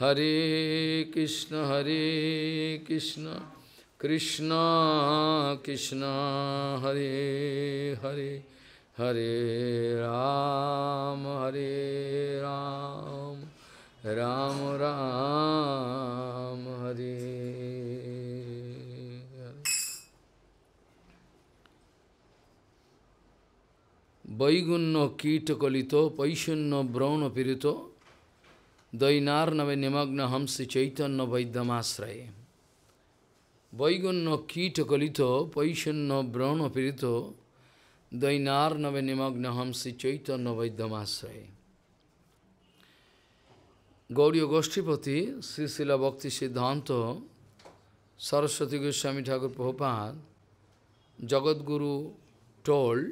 Hare Krishna, Hare Krishna, Krishna Krishna, Hare Hare, Hare Ram, Hare Ram, Ram Ram, Hare. Vaigunya kita kalito, paishunya brahma pirito, Dainarnave nimagna hamsi chaitanya vaidamasraye. Vaigunna kita kalito paishanna brahma pirito Dainarnave nimagna hamsi chaitanya vaidamasraye. Gauriya Goshtipati, Srisila Bhakti Siddhanta, Saraswati Goswami Thakur Prabhupada, Jagadguru told,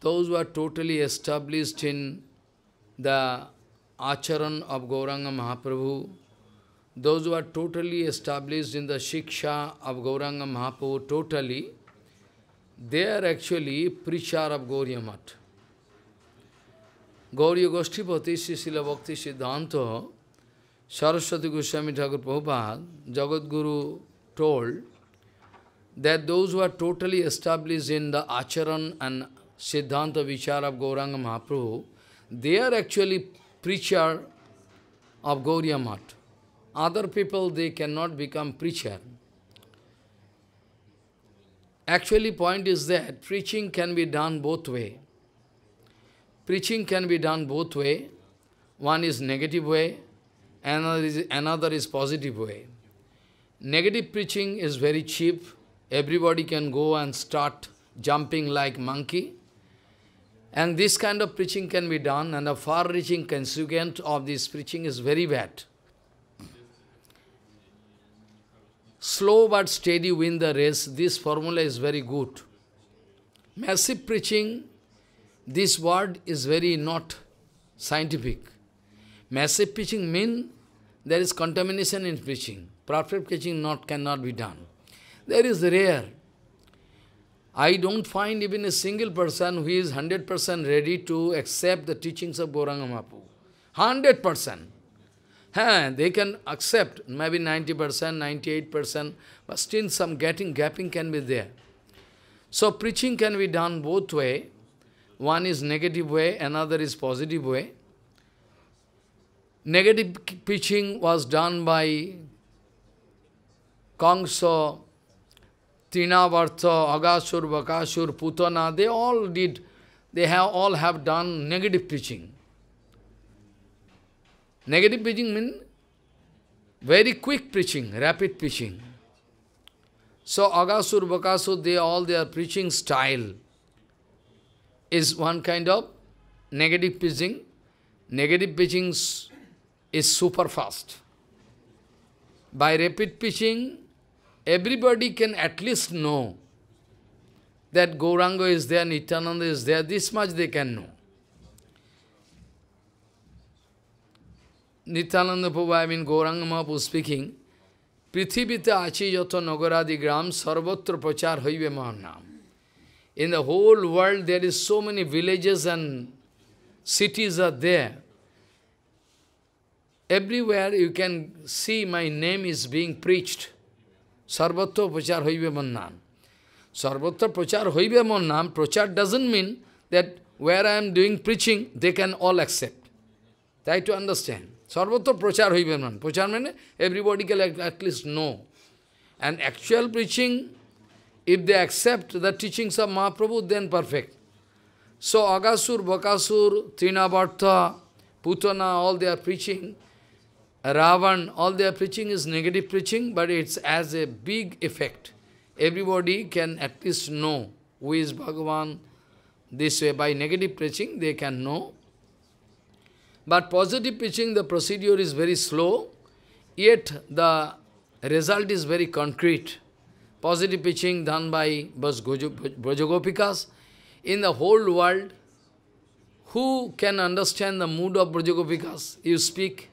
those who are totally established in the Acharan of Gauranga Mahaprabhu, those who are totally established in the Shiksha of Gauranga Mahaprabhu totally, they are actually Prichar of Gauriamat. Gauriya Goshtipati Sisila Bhakti Siddhanta, Saraswati Goswami Thakur Prabhupada, Jagat Guru told that those who are totally established in the Acharan and Siddhanta Vichara of Gauranga Mahaprabhu, they are actually preacher of Gauriya Math. Other people, they cannot become preacher. Actually, point is that preaching can be done both way. Preaching can be done both way. One is negative way, another is, another is positive way. Negative preaching is very cheap. Everybody can go and start jumping like monkey. And this kind of preaching can be done, and the far-reaching consequence of this preaching is very bad. Slow but steady win the race, this formula is very good. Massive preaching, this word is very not scientific. Massive preaching means there is contamination in preaching. Prophet preaching not cannot be done. There is rare, I don't find even a single person who is 100% ready to accept the teachings of Gauranga Mahaprabhu. 100%. they can accept maybe 90%, 98%, but still some getting gapping can be there. So preaching can be done both way. One is negative way, another is positive way. Negative preaching was done by Kongso Trinavartha, Agasur, Vakasur, Putana, they all did, they have all have done negative preaching. Negative preaching means very quick preaching, rapid preaching. So Agasur, Vakasur, they all their preaching style is one kind of negative preaching. Negative preaching is super fast. By rapid preaching, everybody can at least know that Gauranga is there, Nityananda is there, this much they can know. Nityananda Prabhu, I mean Gauranga Mahaprabhu speaking, Prithivita achi yato nagaradi gram sarvatra prachar haive mahanam. In the whole world there is so many villages and cities are there. Everywhere you can see my name is being preached. Sarvatra prachar hoibe man naam. Sarvatra prachar hoibe man naam. Prachar doesn't mean that where I am doing preaching, they can all accept. Try to understand. Sarvatra prachar hoibe man. Prachar means everybody can at least know. And actual preaching, if they accept the teachings of Mahaprabhu, then perfect. So Agasur, Bakasur, Trinabartha, Putana, all they are preaching. Ravan, all their preaching is negative preaching, but it's as a big effect. Everybody can at least know who is Bhagavan. This way, by negative preaching, they can know. But positive preaching, the procedure is very slow, yet the result is very concrete. Positive preaching done by Brajagopikas. In the whole world, who can understand the mood of Brajagopikas? You speak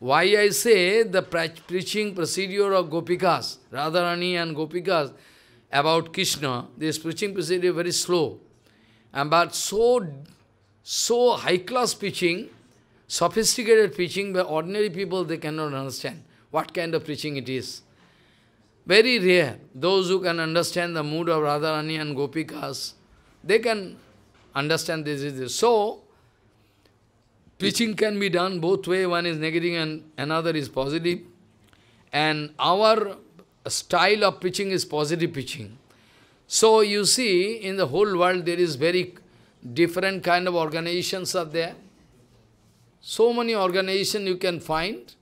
why I say the preaching procedure of Gopikas, Radharani and Gopikas about Krishna, this preaching procedure very slow. And but so, so high-class preaching, sophisticated preaching by ordinary people, they cannot understand what kind of preaching it is. Very rare. Those who can understand the mood of Radharani and Gopikas, they can understand this is this. So, Preaching can be done both way, one is negative and another is positive. And our style of preaching is positive preaching. So you see, in the whole world there is very different kind of organizations are there. So many organizations you can find,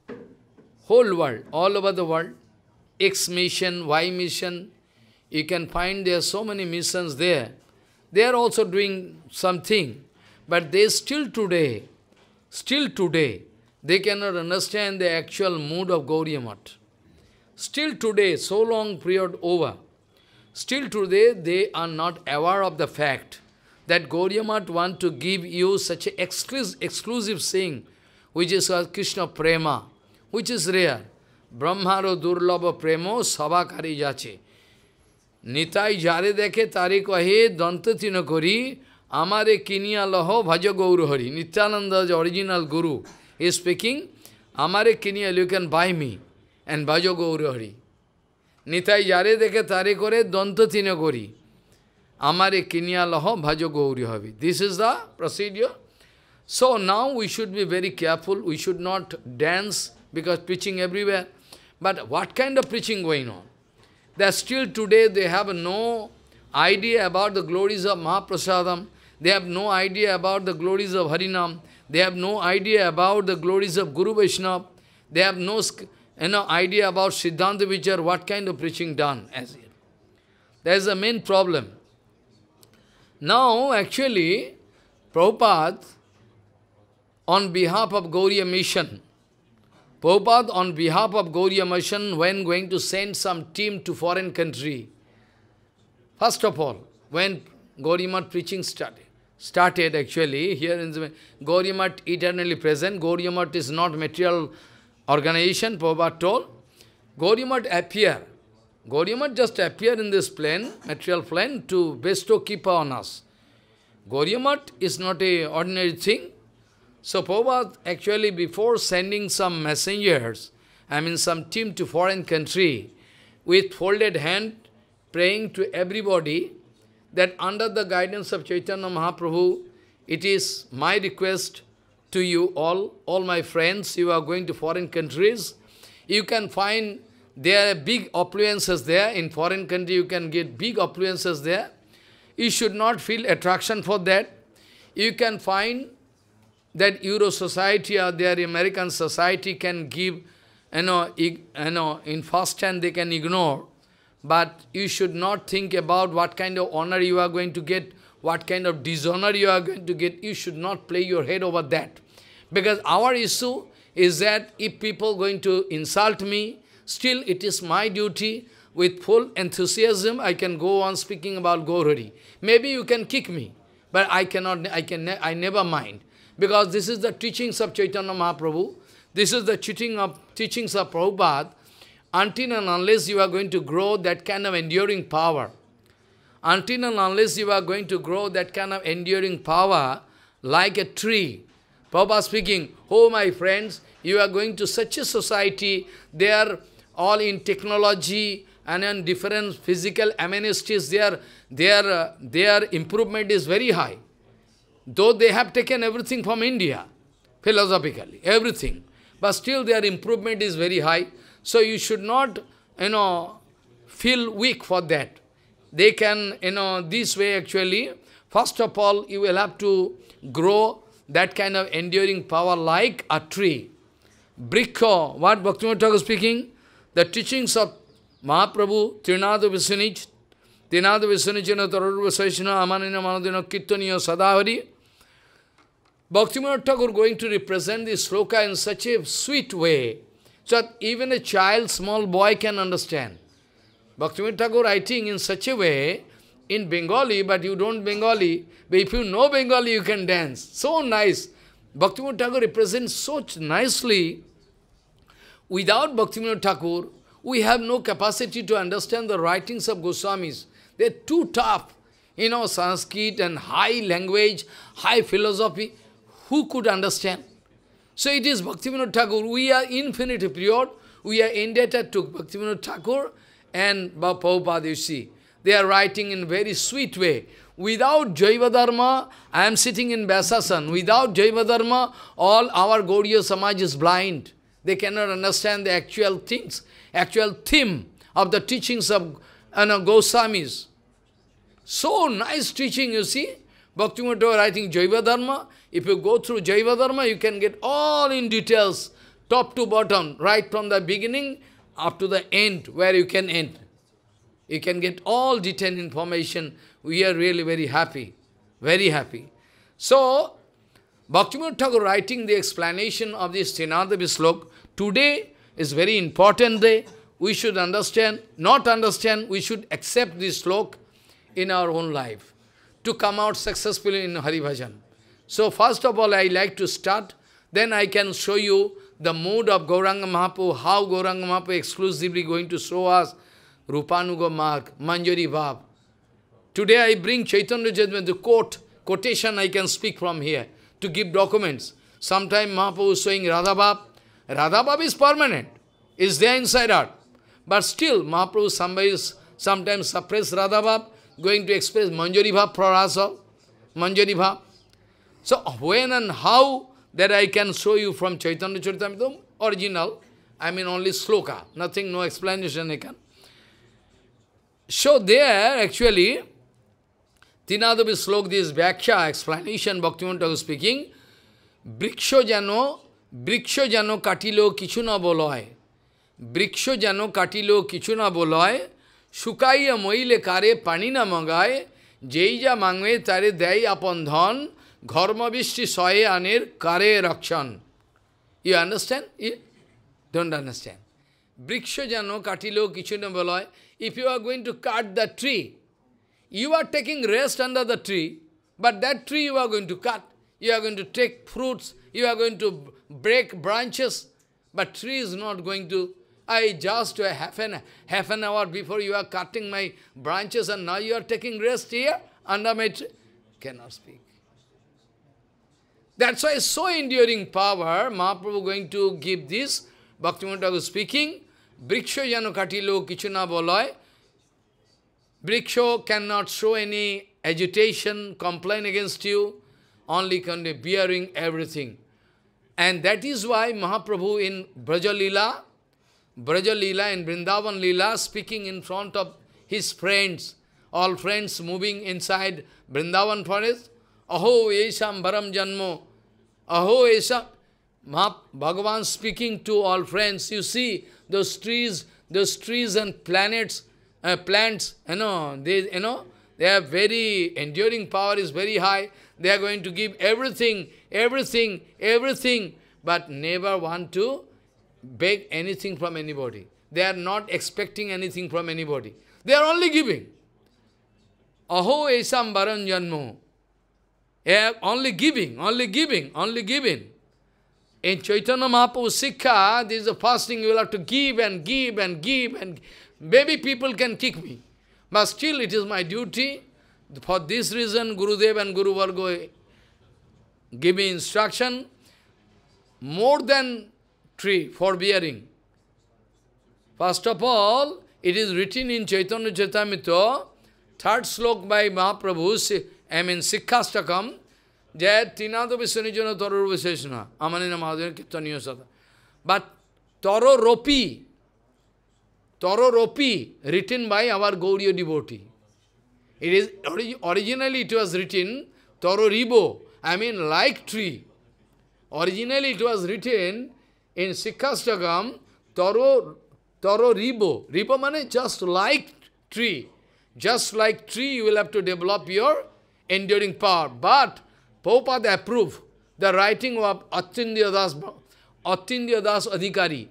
whole world, all over the world. X mission, Y mission, you can find there are so many missions there. They are also doing something, but they still today Still today, they cannot understand the actual mood of Gauriya Still today, so long period over, still today they are not aware of the fact that Gauriya want to give you such an exclusive, exclusive thing, which is called Krishna Prema, which is rare. Brahmaro Durlaba Premo Sabakari Jache. Nitai jare Deke তারে কহে দন্ততিন করি Amare Kinya Laho Bhaja Gaur Hari. Nityananda's original guru is speaking, Amare Kinya, you can buy me and Bhaja Gaur Hari. Nitai যারে দেখে তারে করে দন্ত তিনে করি আমারে কিনিয়া লহ ভজ গৌরী হবে this is the procedure so now we should be very careful we should not dance because preaching everywhere but what kind of preaching going on the still today they have no idea about the glories of mahaprasadam They have no idea about the glories of Harinam. They have no idea about the glories of Guru Vaishnav. They have no you know, idea about Siddhanta Vichar, what kind of preaching done. As That is the main problem. Now, actually, Prabhupada, on behalf of Gauriya Mission, Prabhupada, on behalf of Gauriya Mission, when going to send some team to foreign country, first of all, when Gauriya preaching started, started actually here in the Gauriamat eternally present. Gauriamat is not material organization, Prabhupada told. Gauriamat appear. Gauriamat just appear in this plane, material plane, to bestow Kippa on us. Gauriamat is not a ordinary thing. So Prabhupada actually before sending some messengers, I mean some team to foreign country, with folded hand, praying to everybody, that under the guidance of Chaitanya Mahaprabhu, it is my request to you all, all my friends, you are going to foreign countries, you can find there are big affluences there. In foreign country, you can get big affluences there. You should not feel attraction for that. You can find that Euro society or their American society can give, you know, you know in first hand they can ignore but you should not think about what kind of honor you are going to get, what kind of dishonor you are going to get. You should not play your head over that. Because our issue is that if people going to insult me, still it is my duty. With full enthusiasm, I can go on speaking about Gaurari. Maybe you can kick me, but I cannot, I can, I never mind. Because this is the teachings of Chaitanya Mahaprabhu. This is the teaching of, teachings of Prabhupada until and unless you are going to grow that kind of enduring power, until and unless you are going to grow that kind of enduring power, like a tree. Prabhupada speaking, oh my friends, you are going to such a society, they are all in technology, and in different physical amenities, their, their, their improvement is very high. Though they have taken everything from India, philosophically, everything. But still their improvement is very high. So you should not, you know, feel weak for that. They can, you know, this way actually, first of all, you will have to grow that kind of enduring power like a tree. Brikho, what Bhaktivinoda Thakur speaking? The teachings of Mahaprabhu, Trinada Visanich, Trinada Visanichena, Taruruva Saishana, Amanina Manadina, Kittaniya, Sadavari. Bhaktivinoda Thakur going to represent this sloka in such a sweet way. So even a child, small boy can understand. Bhaktivinoda Thakur writing in such a way, in Bengali, but you don't Bengali, but if you know Bengali, you can dance. So nice. Bhaktivinoda Thakur represents so nicely. Without Bhaktivinoda Thakur, we have no capacity to understand the writings of Goswamis. They're too tough. You know, Sanskrit and high language, high philosophy. Who could understand? So it is Bhaktivinoda Thakur. We are infinity period. We are indebted to Bhaktivinoda Thakur and Bapaupada, you see. They are writing in very sweet way. Without Jaiva Dharma, I am sitting in Vyasasan. Without Jaiva Dharma, all our Gaudiya Samaj is blind. They cannot understand the actual things, actual theme of the teachings of you know, Goswamis. So nice teaching, you see. Bhaktivinoda writing Jaiva Dharma, if you go through Jaiva Dharma, you can get all in details, top to bottom, right from the beginning up to the end, where you can end. You can get all detailed information. We are really very happy, very happy. So, Bhaktivinoda Thakur writing the explanation of this Trinadavi slok. Today is very important day. We should understand, not understand, we should accept this slok in our own life to come out successfully in Hari Bhajan. So first of all, I like to start. Then I can show you the mood of Gauranga Mahaprabhu, how Gauranga Mahaprabhu exclusively going to show us Rupanuga Mark, Manjari Bhav. Today I bring Chaitanya Judgment, the quote, quotation I can speak from here to give documents. Sometime Mahaprabhu is showing Radha Bhav. Radha Bhav is permanent, is there inside art? But still, Mahaprabhu somebody is sometimes suppress Radha Bhav, going to express Manjari Bhav for us all. Manjari Bhav. So when and how that I can show you from Chaitanya Charitamrita, original, I mean only sloka, nothing, no explanation I can. So there actually, Tinadabhi slok this Vyakya explanation, Bhaktivinoda is speaking, Briksho jano, Briksho jano katilo kichuna বৃক্ষ Briksho jano katilo kichuna boloy. শুকাইয়া মইলে কারে পানি না মঙ্গায় যেই যা মাংবে তারে দেয় আপন ধন Dharmavishti soye anir kare rakshan. You understand? You don't understand. Briksha jano katilo kichuna If you are going to cut the tree, you are taking rest under the tree, but that tree you are going to cut. You are going to take fruits, you are going to break branches, but tree is not going to I just uh, half an, half an hour before you are cutting my branches and now you are taking rest here under my tree. Cannot speak. That's why so enduring power, Mahaprabhu going to give this, Bhaktivinoda was speaking, Briksho jano katilo kichuna boloi, Briksho cannot show any agitation, complain against you, only can be bearing everything. And that is why Mahaprabhu in Braja Lila, in Vrindavan Lila, speaking in front of his friends, all friends moving inside Vrindavan forest, Aho Yesham Baram Janmo Aho Esa. Bhagavan speaking to all friends. You see, those trees, those trees and planets, uh, plants, you know, they, you know, they have very, enduring power is very high. They are going to give everything, everything, everything, but never want to beg anything from anybody. They are not expecting anything from anybody. They are only giving. Aho esam varan janmo. Yeah, only giving, only giving, only giving. In Chaitanya Mahaprabhu's Sikha, the a fasting, you will have to give and give and give and maybe people can kick me. But still it is my duty. For this reason, Gurudev and Guru Vargo give me instruction more than tree, forbearing. First of all, it is written in Chaitanya Chaitamita, third slok by Mahaprabhu, I mean Sikkhastakam, Jaya Tinado Visanijana Toro Viseshna, Amanina Mahadana Kirtaniya Sata. But Toro Ropi, Toro Ropi, written by our Gauriya devotee. It is originally it was written Toro Ribo, I mean like tree. Originally it was written in Sikkhastakam, Toro, Toro Ribo. Ribo means just like tree. Just like tree, you will have to develop your enduring power. But Prabhupada approved the writing of Atindya Das, das Adhikari,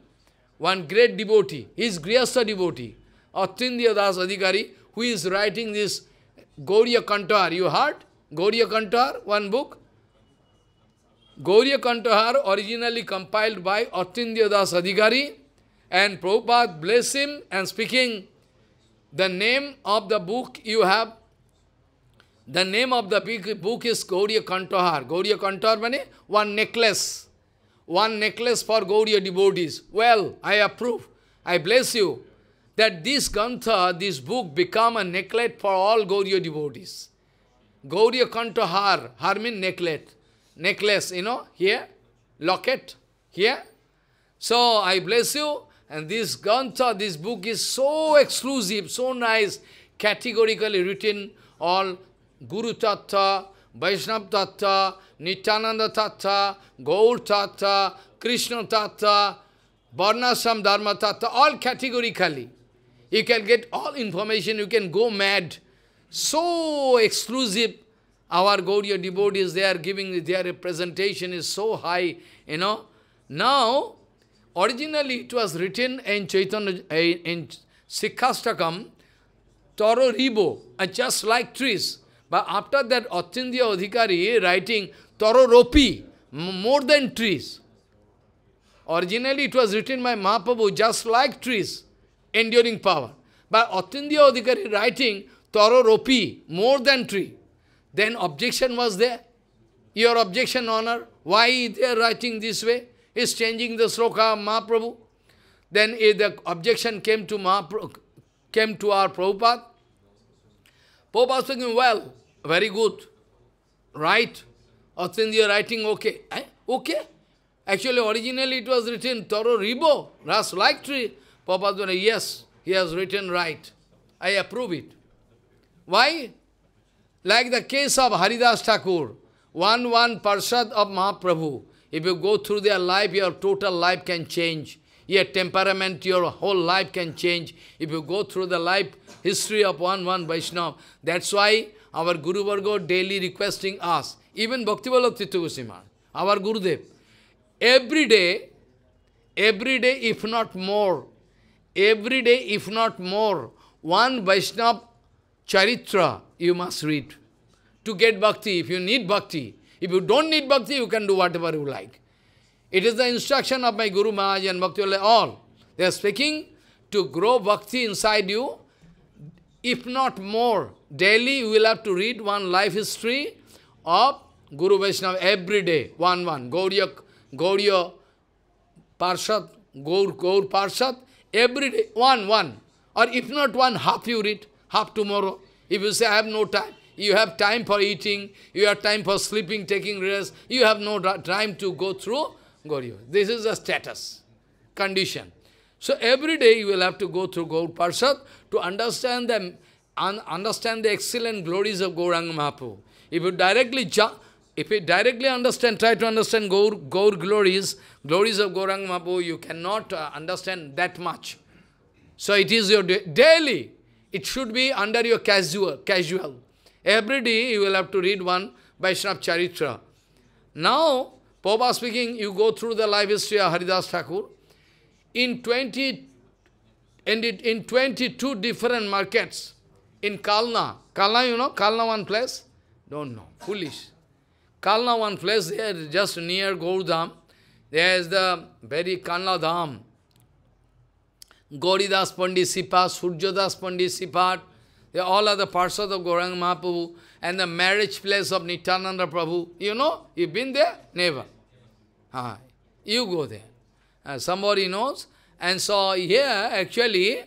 one great devotee, his Grihastha devotee, Atindya Das Adhikari, who is writing this Gauriya Kantahar. You heard? Gauriya Kantahar, one book. Gauriya Kantahar originally compiled by Atindya Das Adhikari and Prabhupada bless him and speaking the name of the book you have the name of the book is Gauriya Kantahar. Gauriya Kantahar means one necklace. One necklace for Gauriya devotees. Well, I approve. I bless you that this Gantha, this book become a necklace for all Gauriya devotees. Gauriya Kantahar, har means necklace. Necklace, you know, here, locket, here. So, I bless you. And this Gantha, this book is so exclusive, so nice, categorically written, all Guru Tattva, Vaishnava Tattva, Nityananda Tattva, Gaur Tattva, Krishna Tattva, Varnasam Dharma Tattva, all categorically. You can get all information, you can go mad. So exclusive. Our Gaudiya devotees, they are giving, their representation is so high, you know. Now, originally it was written in Chaitanya, in Sikhastakam, Toro Ribo, uh, just like trees. But after that, Achindiya Adhikari writing Taroropi, more than trees. Originally, it was written by Mahaprabhu, just like trees, enduring power. But Achindiya Adhikari writing Taroropi, more than tree. Then objection was there. Your objection, honor. Why they are writing this way? Is changing the sloka Mahaprabhu. Then eh, the objection came to Mahaprabhu, came to our Prabhupada. Prabhupada speaking, well, very good. Right. Atsindhya writing, okay. Eh? Okay. Actually, originally it was written Toro Ribo, Ras like tree. Prabhupada, yes, he has written right. I approve it. Why? Like the case of Haridas Thakur, one one parshad of Mahaprabhu. If you go through their life, your total life can change. Your temperament, your whole life can change. If you go through the life history of one one Vaishnava. That's why our Guru Vargo daily requesting us, even Bhaktivalok Tittugusimar, our Gurudev. Every day, every day if not more, every day if not more, one Vaishnava Charitra you must read to get bhakti, if you need bhakti. If you don't need bhakti, you can do whatever you like. It is the instruction of my Guru Maharaj and Bhakti all. They are speaking to grow bhakti inside you if not more. Daily you will have to read one life history of Guru Vaishnava every day, one one. Gauriya, Gauriya Parshat, Gaur, Gaur Parshat every day, one one. Or if not one, half you read, half tomorrow. If you say, I have no time, you have time for eating, you have time for sleeping, taking rest, you have no time to go through Gauriya. This is the status, condition. So every day you will have to go through Gaur Parsad to understand them, un understand the excellent glories of Gauranga Mahaprabhu. If you directly if you directly understand, try to understand Gaur, Gaur glories, glories of Gauranga Mahaprabhu, you cannot uh, understand that much. So it is your da daily. It should be under your casual. casual. Every day you will have to read one Vaishnava Charitra. Now, Prabhupada speaking, you go through the life history of Haridas Thakur in 20 and it in 22 different markets in Kalna. Kalna, you know? Kalna one place? Don't know. Foolish. Kalna one place there, just near Gaurdham. There is the very Kalna Dham. Goridas Pandit Sipat, Surjadas Pandit Sipat, they all are the parts of Gorang Mahaprabhu and the marriage place of Nityananda Prabhu. You know? You've been there? Never. Ah, you go there. Uh, somebody knows. And so here, actually,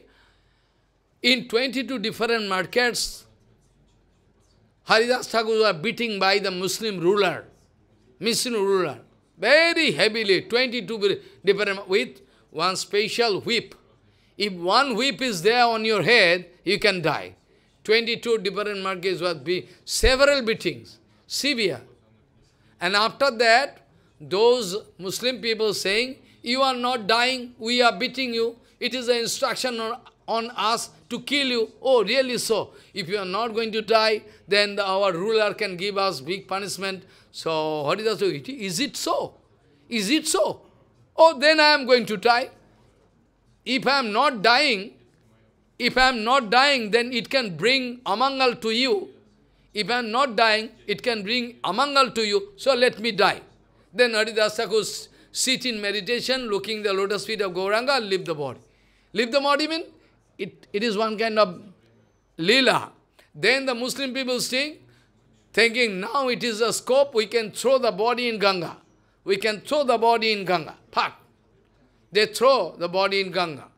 in 22 different markets, Haridas Thakur was beaten by the Muslim ruler, Muslim ruler, very heavily, 22 different, with one special whip. If one whip is there on your head, you can die. 22 different markets was be several beatings, severe. And after that, those Muslim people saying, you are not dying, we are beating you. It is an instruction on, on us to kill you. Oh, really so? If you are not going to die, then the, our ruler can give us big punishment. So, what is is it so? Is it so? Oh, then I am going to die. If I am not dying, if I am not dying, then it can bring amangal to you. If I am not dying, it can bring amangal to you. So let me die. Then Haridas goes sit in meditation, looking the lotus feet of Gauranga, leave the body. Leave the body mean it, it is one kind of lila. Then the Muslim people think, thinking now it is a scope, we can throw the body in Ganga. We can throw the body in Ganga. Fuck. They throw the body in Ganga.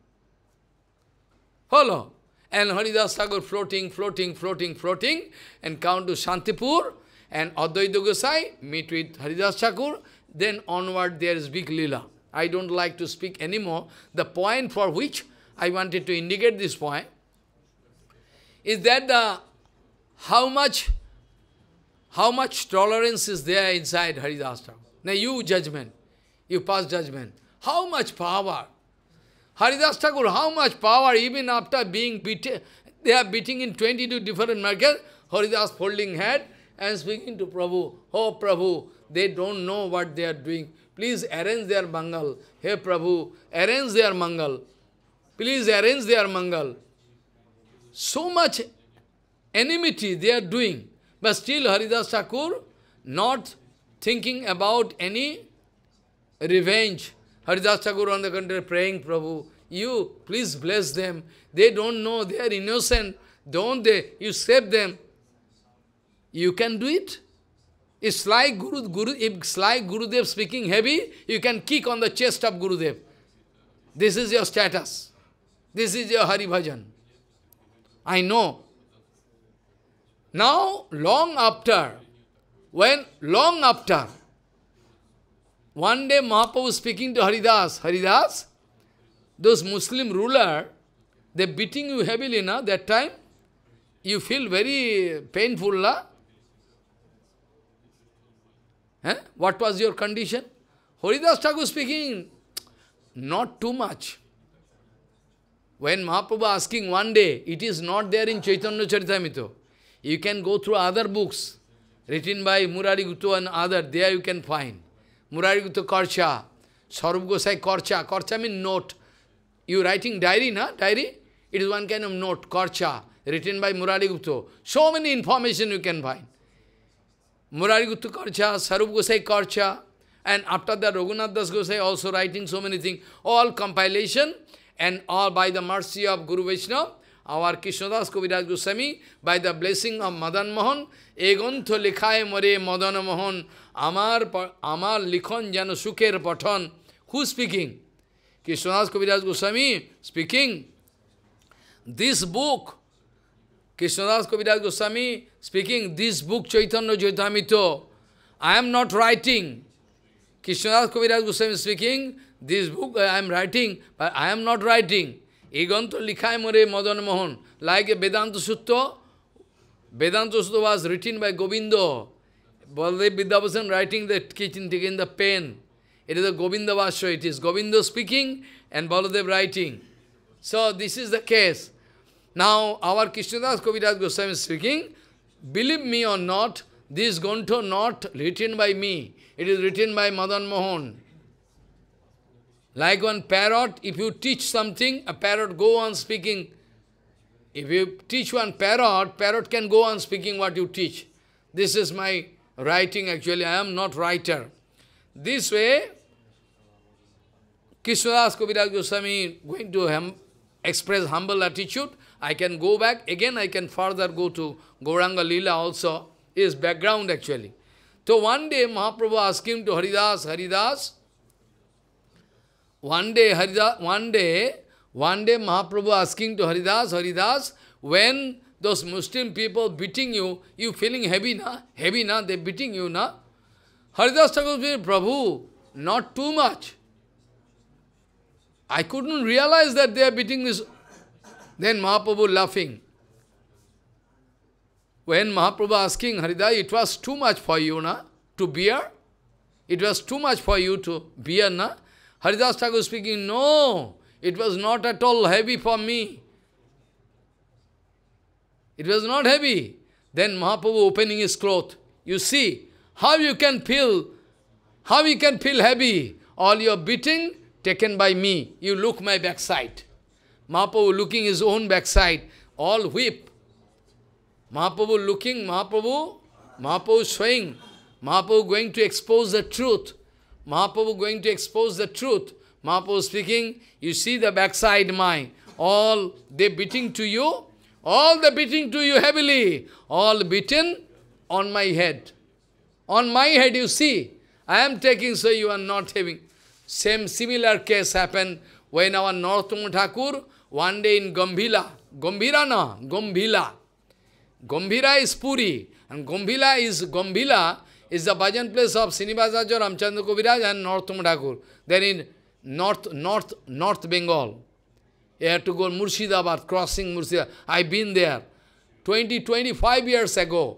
Follow. And Haridas Thakur floating, floating, floating, floating, and come to Shantipur, and Advaita Gosai meet with Haridas Thakur, then onward there is big lila. I don't like to speak anymore. The point for which I wanted to indicate this point is that the how much how much tolerance is there inside Haridasa. Now you judgment, you pass judgment. How much power? Haridas Thakur, how much power even after being beaten, they are beating in 22 different markets, Haridas folding head and speaking to Prabhu, Oh Prabhu, they don't know what they are doing. Please arrange their mangal. Hey Prabhu, arrange their mangal. Please arrange their mangal. So much enmity they are doing. But still Haridas Thakur not thinking about any revenge. Haridas Thakur on the contrary praying, Prabhu, you please bless them. They don't know, they are innocent. Don't they? You save them. You can do it. If sly Guru, Guru if sly Gurudev speaking heavy, you can kick on the chest of Gurudev. This is your status. This is your Hari Bhajan. I know. Now, long after, when long after, one day Mahaprabhu was speaking to Haridas, Haridas, those Muslim ruler, they beating you heavily now, that time, you feel very painful, la? Eh? What was your condition? Haridas Thakur speaking, not too much. When Mahaprabhu asking one day, it is not there in Chaitanya Charitamrita. You can go through other books written by Murari Gupta and other. There you can find. Murari Gupta Karcha, Sarup Gosai Karcha. Karcha means note. You writing diary, na? Diary? It is one kind of note, Karcha, written by Murari Gupta. So many information you can find. מורারি Gupta করছা স্বরূপ গোসাই করছা and after the Raghunath Das Gosai also writing so many thing all compilation and all by the mercy of guru Vishnu our Krishna Das Kaviraj Goswami by the blessing of Madan Mohan এ গ্রন্থ লিখাই মরে মদন মোহন আমার আমার লিখন যেন সুখের পঠন who speaking Krishna Das Kaviraj Goswami speaking this book Krishna Das Kaviraj Goswami speaking this book Chaitanya Jaitamito, I am not writing. Krishnadas Kaviraj Goswami speaking, this book uh, I am writing, but I am not writing. Eganto likhai more Madan Mohan. Like a Vedanta Sutta, Vedanta Sutta was written by Gobindo. Baladev Vidyabhasan writing the kitchen, taking the pen. It is a Govinda Vasya, it is Govindo speaking and Baladev writing. So this is the case. Now our Krishnadas Kaviraj Goswami speaking, Believe me or not, this gonto not written by me. It is written by Madan Mohan. Like one parrot, if you teach something, a parrot go on speaking. If you teach one parrot, parrot can go on speaking what you teach. This is my writing actually, I am not writer. This way, Krishnadas Kaviraj Goswami going to hum express humble attitude I can go back, again I can further go to Gauranga Lila also, is background actually. So one day Mahaprabhu asked him to Haridas, Haridas. One day Haridas, one day, one day Mahaprabhu asking to Haridas, Haridas, when those Muslim people beating you, you feeling heavy na? Heavy na? They beating you na? Haridas Thakur said, Prabhu, not too much. I couldn't realize that they are beating this then Mahaprabhu laughing. When Mahaprabhu asking Haridai, it was too much for you, na? To bear? It was too much for you to bear, na? Haridas Thakur speaking, no, it was not at all heavy for me. It was not heavy. Then Mahaprabhu opening his cloth. You see, how you can feel, how you can feel heavy. All your beating taken by me. You look my backside. Mahaprabhu looking his own backside, all whip. Mahaprabhu looking, Mahaprabhu, Mahaprabhu swaying. Mahaprabhu going to expose the truth. Mahaprabhu going to expose the truth. Mahaprabhu speaking, you see the backside mine. All they beating to you, all the beating to you heavily, all beaten on my head. On my head you see, I am taking so you are not having. Same similar case happened when our North Thakur one day in Gambhila, Gambhira na, Gambhila. Gambhira is Puri, and Gambhila is Gambhila is the bhajan place of Srinivasacharya, Ramchandra Kaviraj and North Thakur. Then in North, North, North Bengal, you have to go Murshidabad, crossing Murshidabad. I've been there. 20, 25 years ago,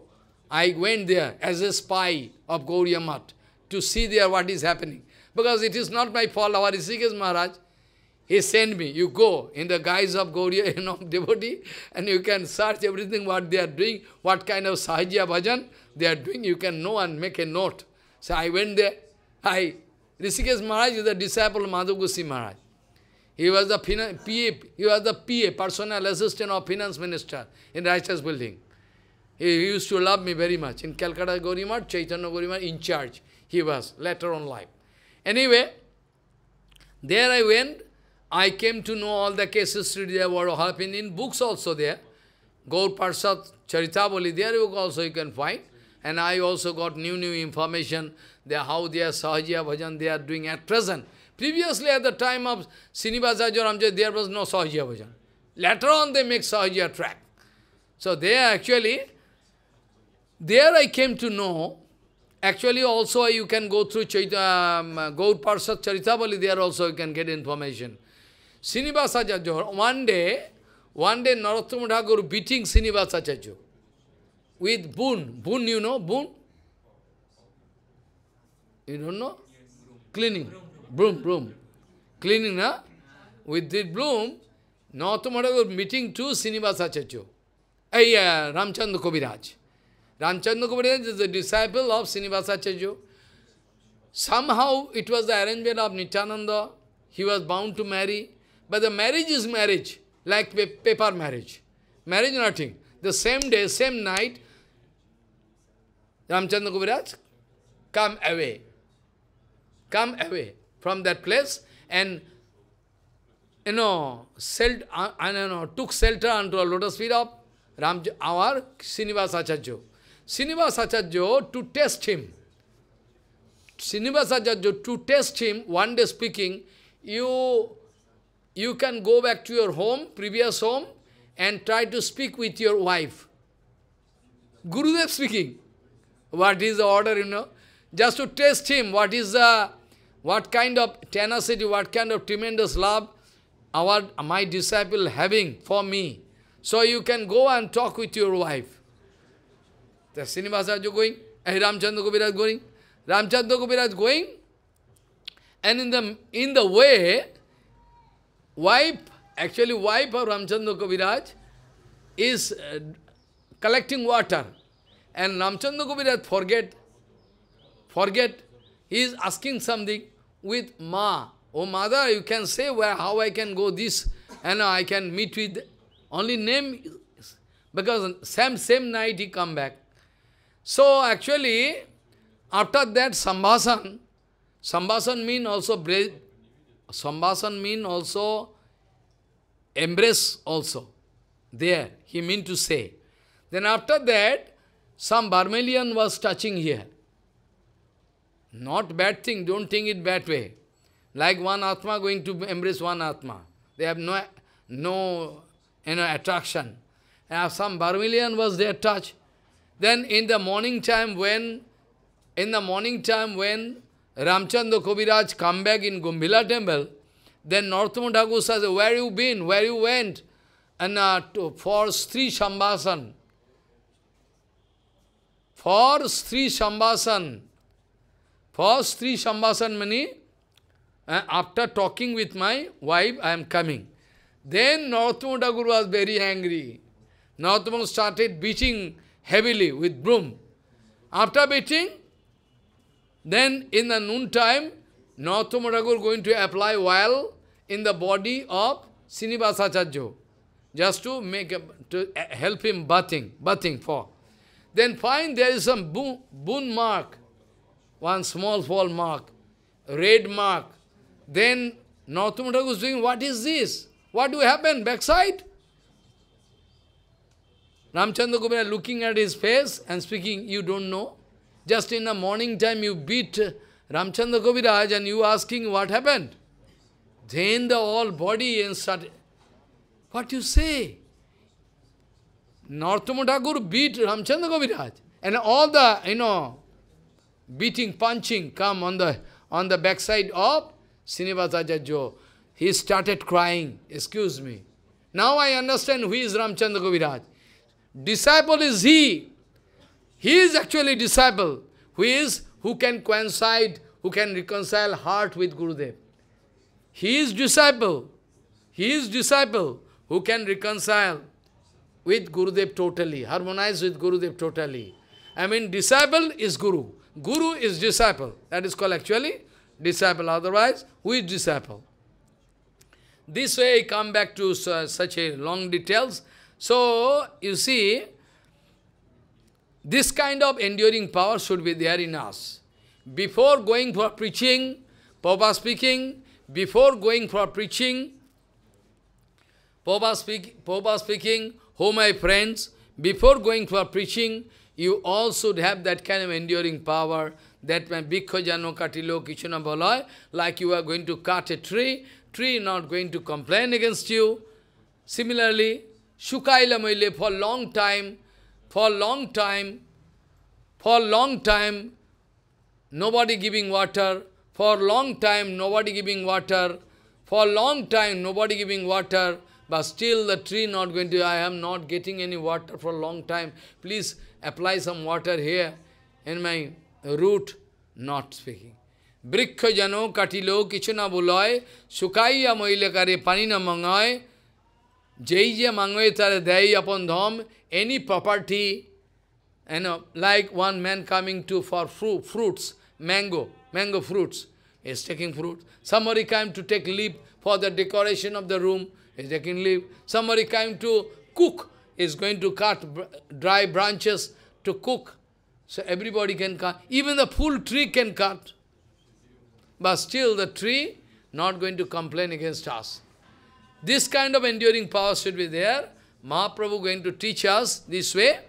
I went there as a spy of Gauriamat to see there what is happening. Because it is not my fault, our Rishikesh Maharaj, he sent me, you go in the guise of Gauriya, you know, devotee, and you can search everything what they are doing, what kind of Sahajya bhajan they are doing, you can know and make a note. So I went there. I, Rishikesh Maharaj is the disciple of Madhugusi Maharaj. He was the PA, he was the PA, personal assistant of finance minister in Righteous Building. He used to love me very much. In Calcutta Gorimart, Chaitanya Gorimart, in charge, he was later on life. Anyway, there I went, I came to know all the cases there were happening in books also there. Gaur Parshat Charitavali, there you also you can find. And I also got new, new information there how they are Sahajiya Bhajan they are doing at present. Previously at the time of Srinivasajya Ramjay, there was no Sahajiya Bhajan. Later on they make Sahajiya track. So they actually, there I came to know, actually also you can go through um, Gaur Parshat Charitavali, there also you can get information. Srinivasacharya, one day, one day Narottama Thakur beating Srinivasacharya with boon. Boon, you know, boon? You don't know? Cleaning. Broom, broom. Cleaning, huh? With this broom, Narottama Thakur meeting to Srinivasacharya. Ay, uh, Ramchandra Kaviraj. Ramchandra Kaviraj is a disciple of Srinivasacharya. Somehow it was the arrangement of Nityananda. He was bound to marry. But the marriage is marriage, like paper marriage. Marriage nothing. The same day, same night, Ramchandra Guviraj, come away. Come away from that place and, you know, shelter, I uh, don't know, took shelter under a lotus feet of Ram, our Srinivas Acharya. Srinivas Acharya to test him. Srinivas Acharya to test him, one day speaking, you you can go back to your home, previous home, and try to speak with your wife. Gurudev speaking. What is the order, you know? Just to test him, what is the, what kind of tenacity, what kind of tremendous love our, my disciple having for me. So you can go and talk with your wife. The Srinivasa going, and Ramchandra Gopiraj going. Ramchandra Gopiraj going, and in the, in the way, wife, actually wife of Ramchandra Kaviraj is uh, collecting water. And Ramchandra Kaviraj forget, forget, he is asking something with Ma. Oh mother, you can say where, how I can go this and I can meet with, only name, because same, same night he come back. So actually, after that Sambhasan, Sambhasan means also Sambhasan mean also embrace also. There, he mean to say. Then after that, some Barmelian was touching here. Not bad thing, don't think it bad way. Like one Atma going to embrace one Atma. They have no, no you know, attraction. And uh, some Barmelian was there touch. Then in the morning time when, in the morning time when Ramchandra Kaviraj come back in Gumbhila temple, then Northam Thakur says, where you been, where you went? And uh, to, for Sri Shambhasan, for Sri Shambhasan, for Sri Sambhasan many, uh, after talking with my wife, I am coming. Then Northam Thakur was very angry. Northam started beating heavily with broom. After beating, then in the noon time, Nautama going to apply oil in the body of Srinivasacharya, just to make a, to help him bathing, bathing for. Then find there is some boon, mark, one small fall mark, red mark. Then Nautama is doing, what is this? What do happen? Backside? Ramchandra Gobinda looking at his face and speaking, you don't know? Just in the morning time you beat Ramchandra Kaviraj and you asking what happened. Then the whole body and started. What you say? Northomo beat Ramchandra Kaviraj. And all the, you know, beating, punching come on the on the backside of Srinivasacharya. He started crying, excuse me. Now I understand who is Ramchandra Kaviraj. Disciple is he he is actually disciple who is who can coincide, who can reconcile heart with Gurudev. He is disciple. He is disciple who can reconcile with Gurudev totally, harmonize with Gurudev totally. I mean, disciple is Guru. Guru is disciple. That is called actually disciple. Otherwise, who is disciple? This way, I come back to such a long details. So, you see, this kind of enduring power should be there in us. Before going for preaching, Papa speaking, before going for preaching, Papa, speak, Papa speaking, oh my friends, before going for preaching, you all should have that kind of enduring power, that when bhikkha jano katilo kishuna bolai, like you are going to cut a tree, tree not going to complain against you. Similarly, Shukaila Moile for long time, for long time, for long time, nobody giving water. For long time, nobody giving water. For long time, nobody giving water. But still the tree not going to, I am not getting any water for long time. Please apply some water here in my root. Not speaking. বৃক্ষ যেন কাটিল কিছু না বলয় শুকাইয়া মহিলাকারে পানি না Jaija Mangvetara Dei upon Dham, any property, you know, like one man coming to for fruit, fruits, mango, mango fruits, is taking fruit. Somebody came to take leaf for the decoration of the room, is taking leaf. Somebody came to cook, is going to cut dry branches to cook. So everybody can cut. Even the full tree can cut. But still the tree not going to complain against us. This kind of enduring power should be there. Mahaprabhu going to teach us this way.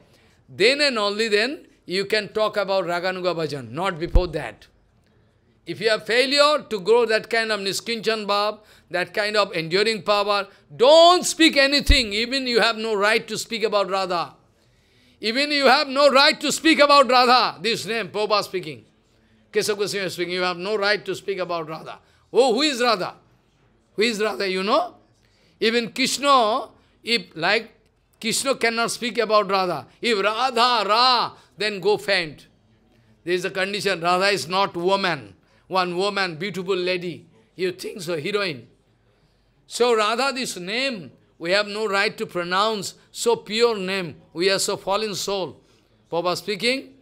Then and only then you can talk about Raganuga Bhajan, not before that. If you have failure to grow that kind of Niskinchan Bhav, that kind of enduring power, don't speak anything, even you have no right to speak about Radha. Even you have no right to speak about Radha, this name, Prabhupada speaking. Keshav Goswami speaking, you have no right to speak about Radha. Oh, who is Radha? Who is Radha, you know? Even Krishna, if like Krishna cannot speak about Radha. If Radha, Ra, then go faint. There is a condition, Radha is not woman. One woman, beautiful lady. You think so, heroine. So Radha, this name, we have no right to pronounce so pure name. We are so fallen soul. Papa speaking,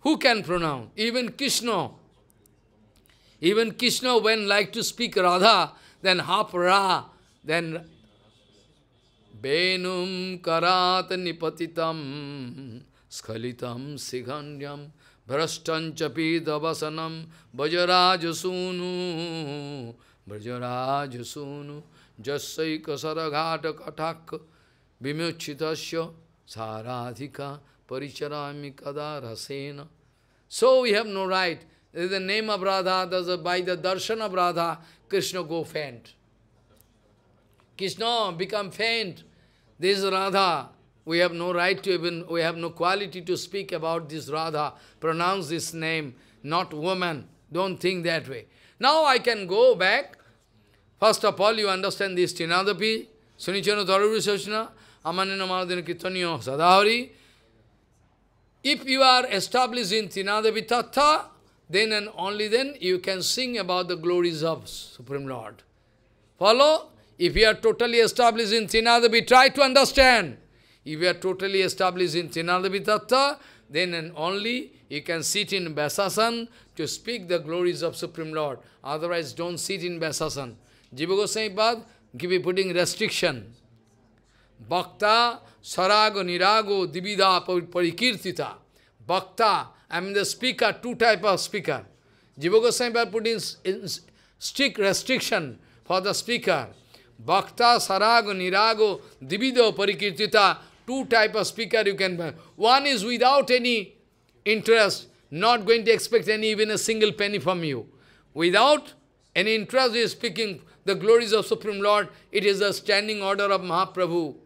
who can pronounce? Even Krishna. Even Krishna, when like to speak Radha, then half Ra, Then Venum karat nipatitam skalitam siganyam भ्रष्टंचपी दवसनम बजराज सूनु Brajraj सूनु जस्सई कसरघाट कटाक विमोक्षित साराधिका परिचरामी कदा रसेन so we have no right the name of Radha by the darshan of Radha Krishna go faint Krishna become faint. This Radha. We have no right to even, we have no quality to speak about this Radha. Pronounce this name, not woman. Don't think that way. Now I can go back. First of all, you understand this Tinadapi, Sunichana Dharuvi Sochana, Amanina Maradina Kirtaniya Sadhavari. If you are established in Tinadapi Tattva, then and only then you can sing about the glories of Supreme Lord. Follow? If you are totally established in we try to understand. If you are totally established in Tinadabi Tattva, then and only you can sit in Vaisasan to speak the glories of Supreme Lord. Otherwise, don't sit in Vaisasan. Jiva Goswami Pad, give me putting restriction. Bhakta, Sarago, Nirago, Divida, Parikirtita. Bhakta, I mean the speaker, two type of speaker. Jiva Goswami Pad put in strict restriction for the speaker. Bhakta, Sarago, Nirago, Divido, Parikirtita, two type of speaker you can buy. One is without any interest, not going to expect any even a single penny from you. Without any interest he is speaking the glories of Supreme Lord, it is a standing order of Mahaprabhu.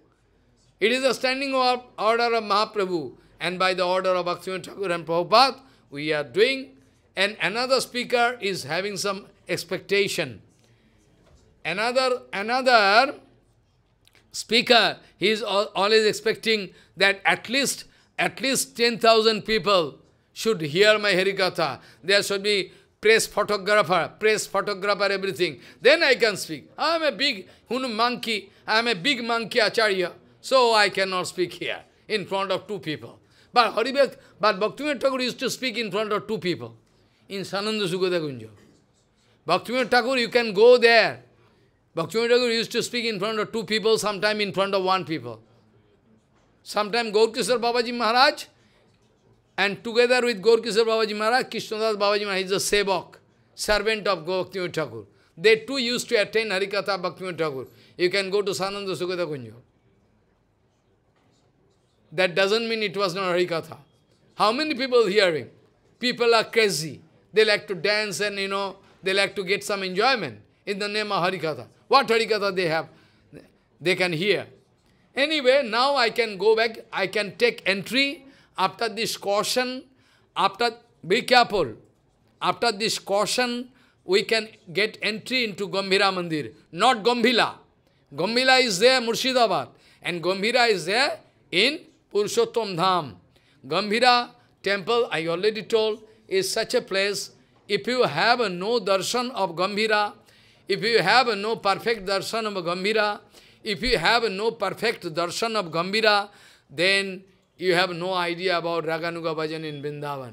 It is a standing order of Mahaprabhu. And by the order of Bhaktivinoda Thakur and Prabhupada, we are doing. And another speaker is having some expectation. Another, another speaker, he is always expecting that at least, at least 10,000 people should hear my Harikatha. There should be press photographer, press photographer, everything. Then I can speak. I am a big hunu monkey. I am a big monkey acharya. So I cannot speak here in front of two people. But Haribhak, but Bhaktivinoda Thakur used to speak in front of two people in Sananda Sugoda Gunja. bhakti Thakur, you can go there. Bhaktivinoda used to speak in front of two people, sometime in front of one people. Sometime Gaurkisar Babaji Maharaj, and together with Gaurkisar Babaji Maharaj, Krishnadas Babaji Maharaj is a sevak, servant of Bhaktivinoda Thakur. They too used to attain Harikatha Bhaktivinoda Thakur. You can go to Sananda Sugata Kunjo. That doesn't mean it was not Harikatha. How many people hearing? People are crazy. They like to dance and, you know, they like to get some enjoyment in the name of Harikatha. What Harikatha they have? They can hear. Anyway, now I can go back, I can take entry after this caution, after, be careful, after this caution, we can get entry into Gambhira Mandir, not Gambhila. Gambhila is there, Murshidabad, and Gambhira is there in Purushottam Dham. Gambhira temple, I already told, is such a place, if you have no darshan of Gambhira, if you have no perfect darshan of Gambira, if you have no perfect darshan of Gambira, then you have no idea about Raganuga Bhajan in Vrindavan.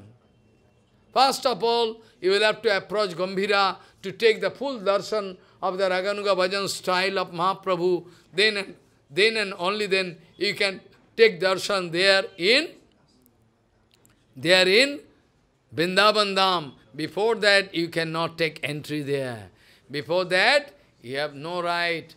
First of all, you will have to approach Gambira to take the full darshan of the Raganuga Bhajan style of Mahaprabhu. Then, then and only then you can take darshan there in, there in Vrindavan Dham. Before that, you cannot take entry there. Before that, you have no right.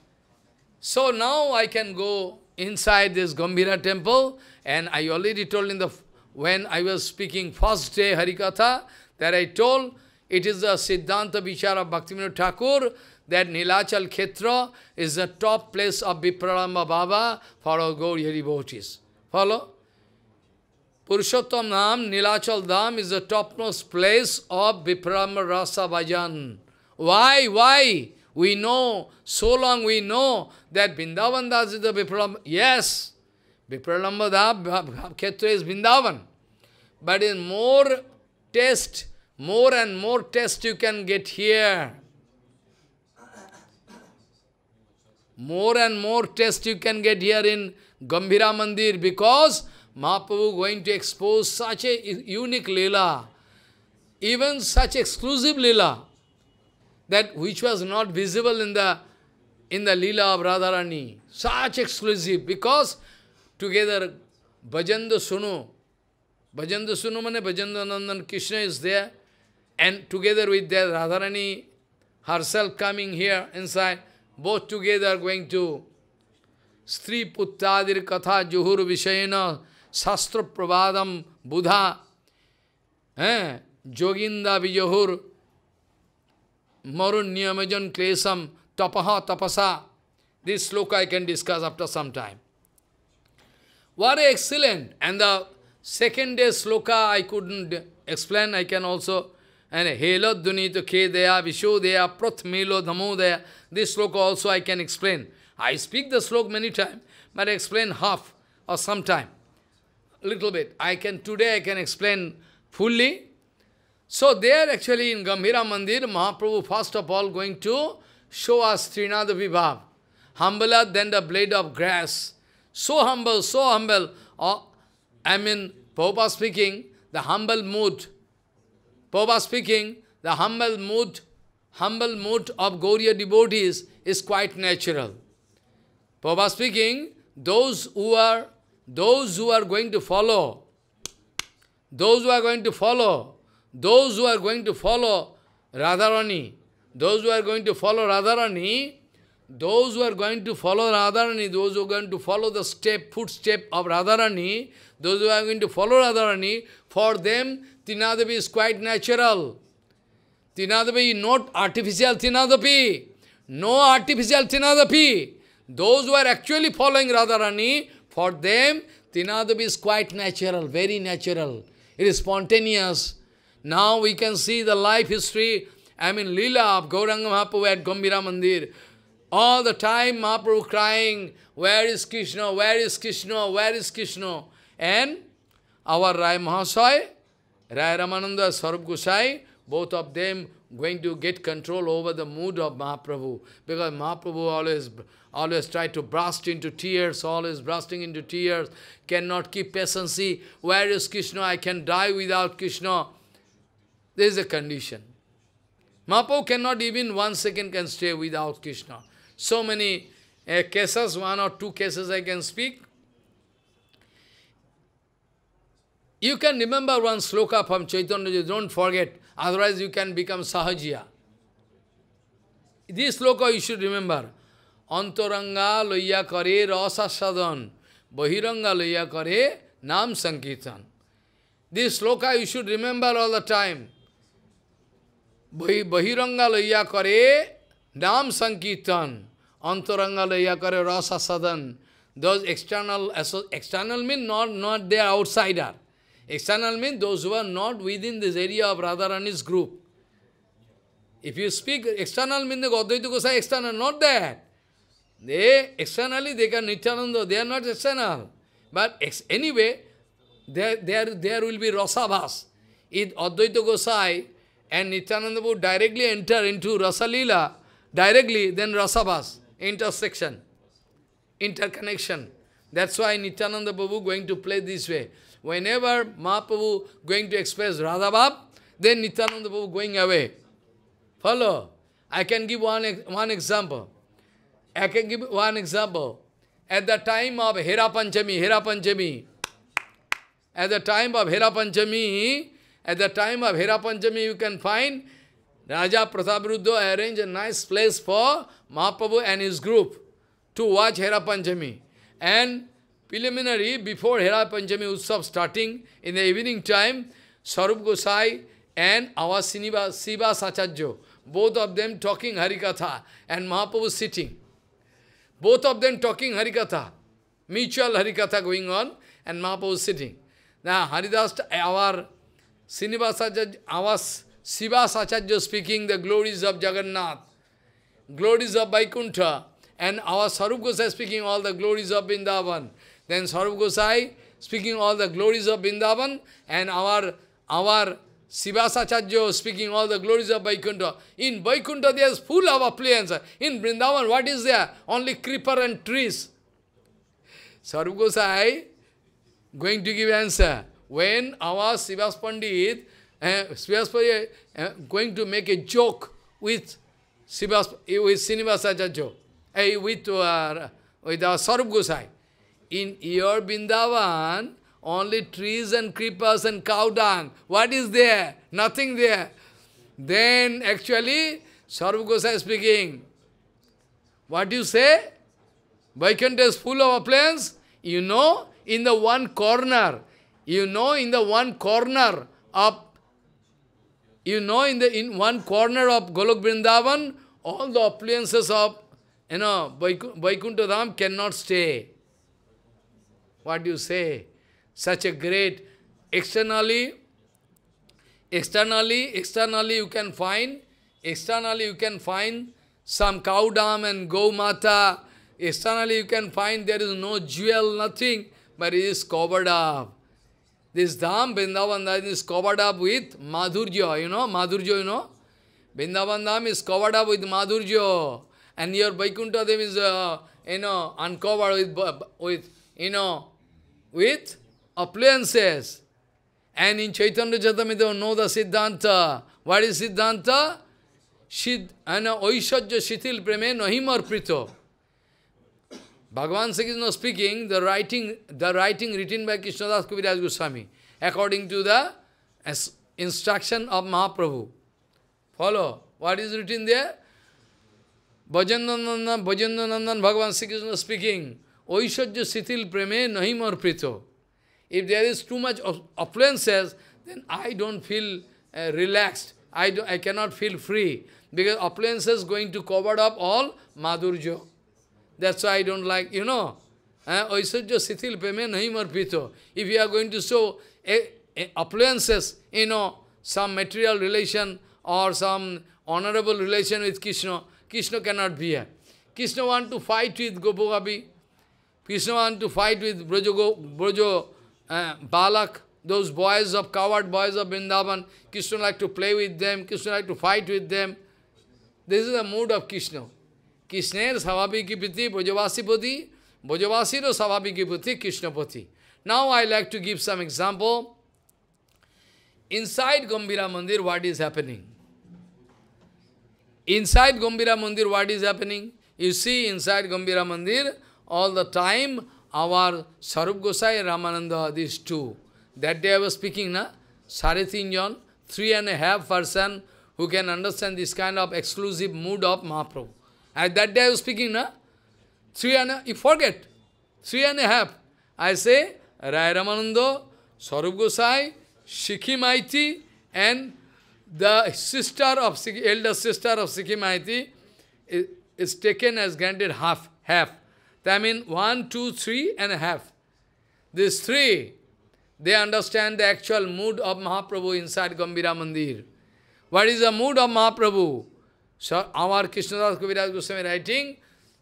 So now I can go inside this Gambira temple, and I already told in the when I was speaking first day Harikatha, that I told it is the Siddhanta Vichara of Bhaktivinoda Thakur that Nilachal Khetra is the top place of Vipralamba Baba for our Gauri devotees. Follow? Purushottam Nam, Nilachal Dham is the topmost place of Vipralamba Rasa Bhajan. Why? Why? We know, so long we know that Vrindavan Das is the Vipralamba. Yes, Vipralamba Khetra is Vrindavan. But in more test, more and more test you can get here. More and more test you can get here in Gambhira Mandir because Mahaprabhu going to expose such a unique lila, even such exclusive lila that which was not visible in the in the Leela of Radharani. Such exclusive, because together Bhajanda Sunu, Bhajanda Sunu Mane Bhajanda Nandan Krishna is there, and together with that Radharani herself coming here inside, both together going to Sri Puttadir Katha Juhur Vishayana Sastra Pravadam Buddha eh, Joginda Vijohur Marun Niyamajan Klesam Tapaha Tapasa. This sloka I can discuss after some time. What excellent! And the second day sloka I couldn't explain, I can also. And Helad Dunito dya Vishodeya Prathmelo dya. This sloka also I can explain. I speak the sloka many times, but I explain half or sometime. Little bit. I can today I can explain fully so there actually in Gambhira Mandir, Mahaprabhu first of all going to show us Trinada Vibhav. Humbler than the blade of grass. So humble, so humble. Oh, I mean, Prabhupada speaking, the humble mood. Prabhupada speaking, the humble mood, humble mood of Gauriya devotees is quite natural. Prabhupada speaking, those who are those who are going to follow, those who are going to follow those who are going to follow Radharani, those who are going to follow Radharani, those who are going to follow Radharani, those who are going to follow the step, footstep of Radharani, those who are going to follow Radharani, for them, Tinadapi is quite natural. Tinadapi is not artificial Tinadapi. No artificial Tinadapi. Those who are actually following Radharani, for them, Tinadapi is quite natural, very natural. It is spontaneous. Now we can see the life history, I mean Leela of Gauranga Mahaprabhu at Gambira Mandir. All the time Mahaprabhu crying, where is Krishna, where is Krishna, where is Krishna? And our Rai Mahasaya, Rai Ramananda, Sarup Gosai, both of them going to get control over the mood of Mahaprabhu. Because Mahaprabhu always, always tried to burst into tears, always bursting into tears, cannot keep patience. Where is Krishna? I can die without Krishna. There is a condition. Mahaprabhu cannot even one second can stay without Krishna. So many uh, cases, one or two cases I can speak. You can remember one sloka from Chaitanya, don't forget, otherwise you can become sahajiya. This sloka you should remember. Antaranga loya kare rasa sadhan, bahiranga loya kare nam sankirtan. This sloka you should remember all the time. বহিরঙ্গা লইয়া করে নাম সংকীর্তন অন্তরঙ্গা লইয়া করে রস আসাদন those external external mean not not they outsider External means those who are not within this area of Radharani's group. If you speak external means the Gaudaita Gosai external, not that. They externally they can Nityananda, they are not external. But ex anyway, there, there, there will be Rasabhas. If Advaita Gosai and Nityananda Prabhu directly enter into Rasalila, directly, then Rasabas, intersection, interconnection. That's why Nityananda Prabhu going to play this way. Whenever Mahaprabhu going to express Radhabab, then Nityananda Prabhu going away. Follow? I can give one, one example. I can give one example. At the time of Hera Panchami, Hera Panchami, at the time of Hera Panchami, at the time of Hira Panchami, you can find Raja Pratapruddo arranged a nice place for Mahaprabhu and his group to watch Hira Panchami. And preliminary, before Hira Panchami Utsav starting, in the evening time, Sarup Gosai and our Siva Sachajyo, both of them talking Harikatha and Mahaprabhu sitting. Both of them talking Harikatha, mutual Harikatha going on and Mahaprabhu sitting. Now, Haridas, our Srinivasacharya, Avas, Sivasacharya speaking the glories of Jagannath, glories of Vaikuntha, and our Sarup Gosai speaking all the glories of Vrindavan. Then Sarup Gosai speaking all the glories of Vrindavan, and our, our Sivasacharya speaking all the glories of Vaikuntha. In Vaikuntha there is full of appliance. In Vrindavan, what is there? Only creeper and trees. Sarup Gosai going to give answer. When our Sivas Pandit, uh, eh, Sivas Pandit uh, going to make a joke with Sivas, with Srinivasacharya, eh, uh, with, our with our Sarup Gosai. In your Bindavan, only trees and creepers and cow dung. What is there? Nothing there. Then actually, Sarup Gosai speaking, what do you say? Vaikuntha is full of plants. You know, in the one corner, you know in the one corner of, you know in the in one corner of Golok Vrindavan, all the appliances of, you know, Vaikuntha Dham cannot stay. What do you say? Such a great, externally, externally, externally you can find, externally you can find some cow dam and go mata. Externally you can find there is no jewel, nothing, but it is covered up. This Dham, Vrindavan Dham is covered up with Madhurya, you know, Madhurya, you know. Vrindavan Dham is covered up with Madhurya. And your Vaikuntha Dev is, uh, you know, uncovered with, uh, with, you know, with appliances. And in Chaitanya you know the Siddhanta. What is Siddhanta? Sid, and Oishajya shithil Preme Nohim Arpito. Bhagavan is Krishna speaking, the writing, the writing written by Krishnadas Kaviraj Goswami, according to the instruction of Mahaprabhu. Follow. What is written there? Bhajanandan, Bhajanandan, Bhagavan is Krishna speaking, Oishajya sithil Preme Nahim Arpito. If there is too much opulences, then I don't feel uh, relaxed. I, do, I cannot feel free because is going to cover up all madhurjo. That's why I don't like, you know. Oisajya eh, sitil peme nahi marpito. If you are going to show eh, eh, appliances, you know, some material relation or some honorable relation with Krishna, Krishna cannot be here. Krishna want to fight with Gopagabi. Krishna want to fight with Brajo, Brajo uh, Balak, those boys of coward boys of Vrindavan. Krishna like to play with them. Krishna like to fight with them. This is the mood of Krishna. কৃষ্ণের স্বাভাবিকীপতি ব্রজবাসীপতি ব্রজবাসীরও স্বাভাবিকীপতি কৃষ্ণপতি now I like to give some example inside Gambira Mandir, what is happening? Inside Gambira Mandir, what is happening? You see, inside Gambira Mandir, all the time, our Sarup Gosai, Ramananda, these two. That day I was speaking, na? Sarithinjon, three and a half person who can understand this kind of exclusive mood of Mahaprabhu. At that day I was speaking, na? Three and a, you forget. Three and a half. I say, Rai do, Sarup Gosai, Shikhimaiti, and the sister of elder sister of Sikhimaiti is, is taken as granted half, half. That means one, two, three and a half. These three, they understand the actual mood of Mahaprabhu inside Gambira Mandir. What is the mood of Mahaprabhu? So, our Krishnadas Kaviraj Goswami writing,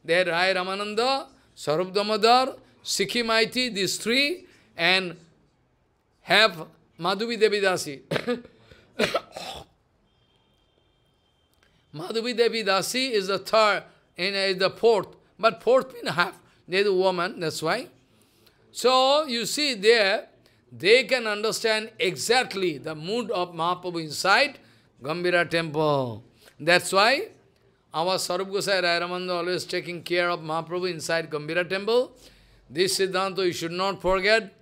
there Rai Ramananda, Sarup Damodar, Sikhimaiti, these three, and have dasi. Devidasi. Devi Devidasi is the third, and uh, is the fourth, but fourth means half. They are the woman, that's why. So, you see there, they can understand exactly the mood of Mahaprabhu inside Gambira temple. That's why our Sarup Gosai Rayaramanda always taking care of Mahaprabhu inside Gambira temple. This Siddhanta you should not forget.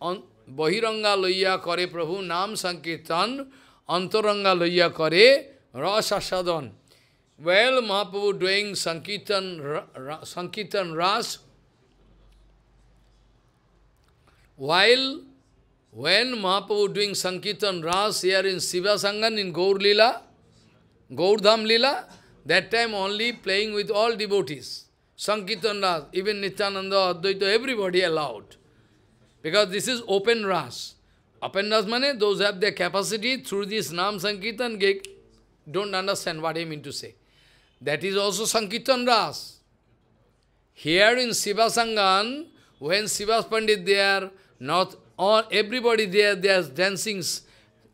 On Bahiranga Loya Kare Prabhu Nam Sankirtan Antaranga Loya Kare Rasa While Well, Mahaprabhu doing Sankirtan, ra, Sankirtan Ras, while when Mahaprabhu doing Sankirtan Ras here in Siva Sangan in Gaur Lila, Gaurdham Lila, that time only playing with all devotees. Sankirtan Ras, even Nityananda, Advaita, everybody allowed. Because this is open Ras. Open Ras means those have their capacity through this Nam Sankirtan, don't understand what I mean to say. That is also Sankirtan Ras. Here in Siva Sangan, when Sivas Pandit there, not all everybody there, they are dancing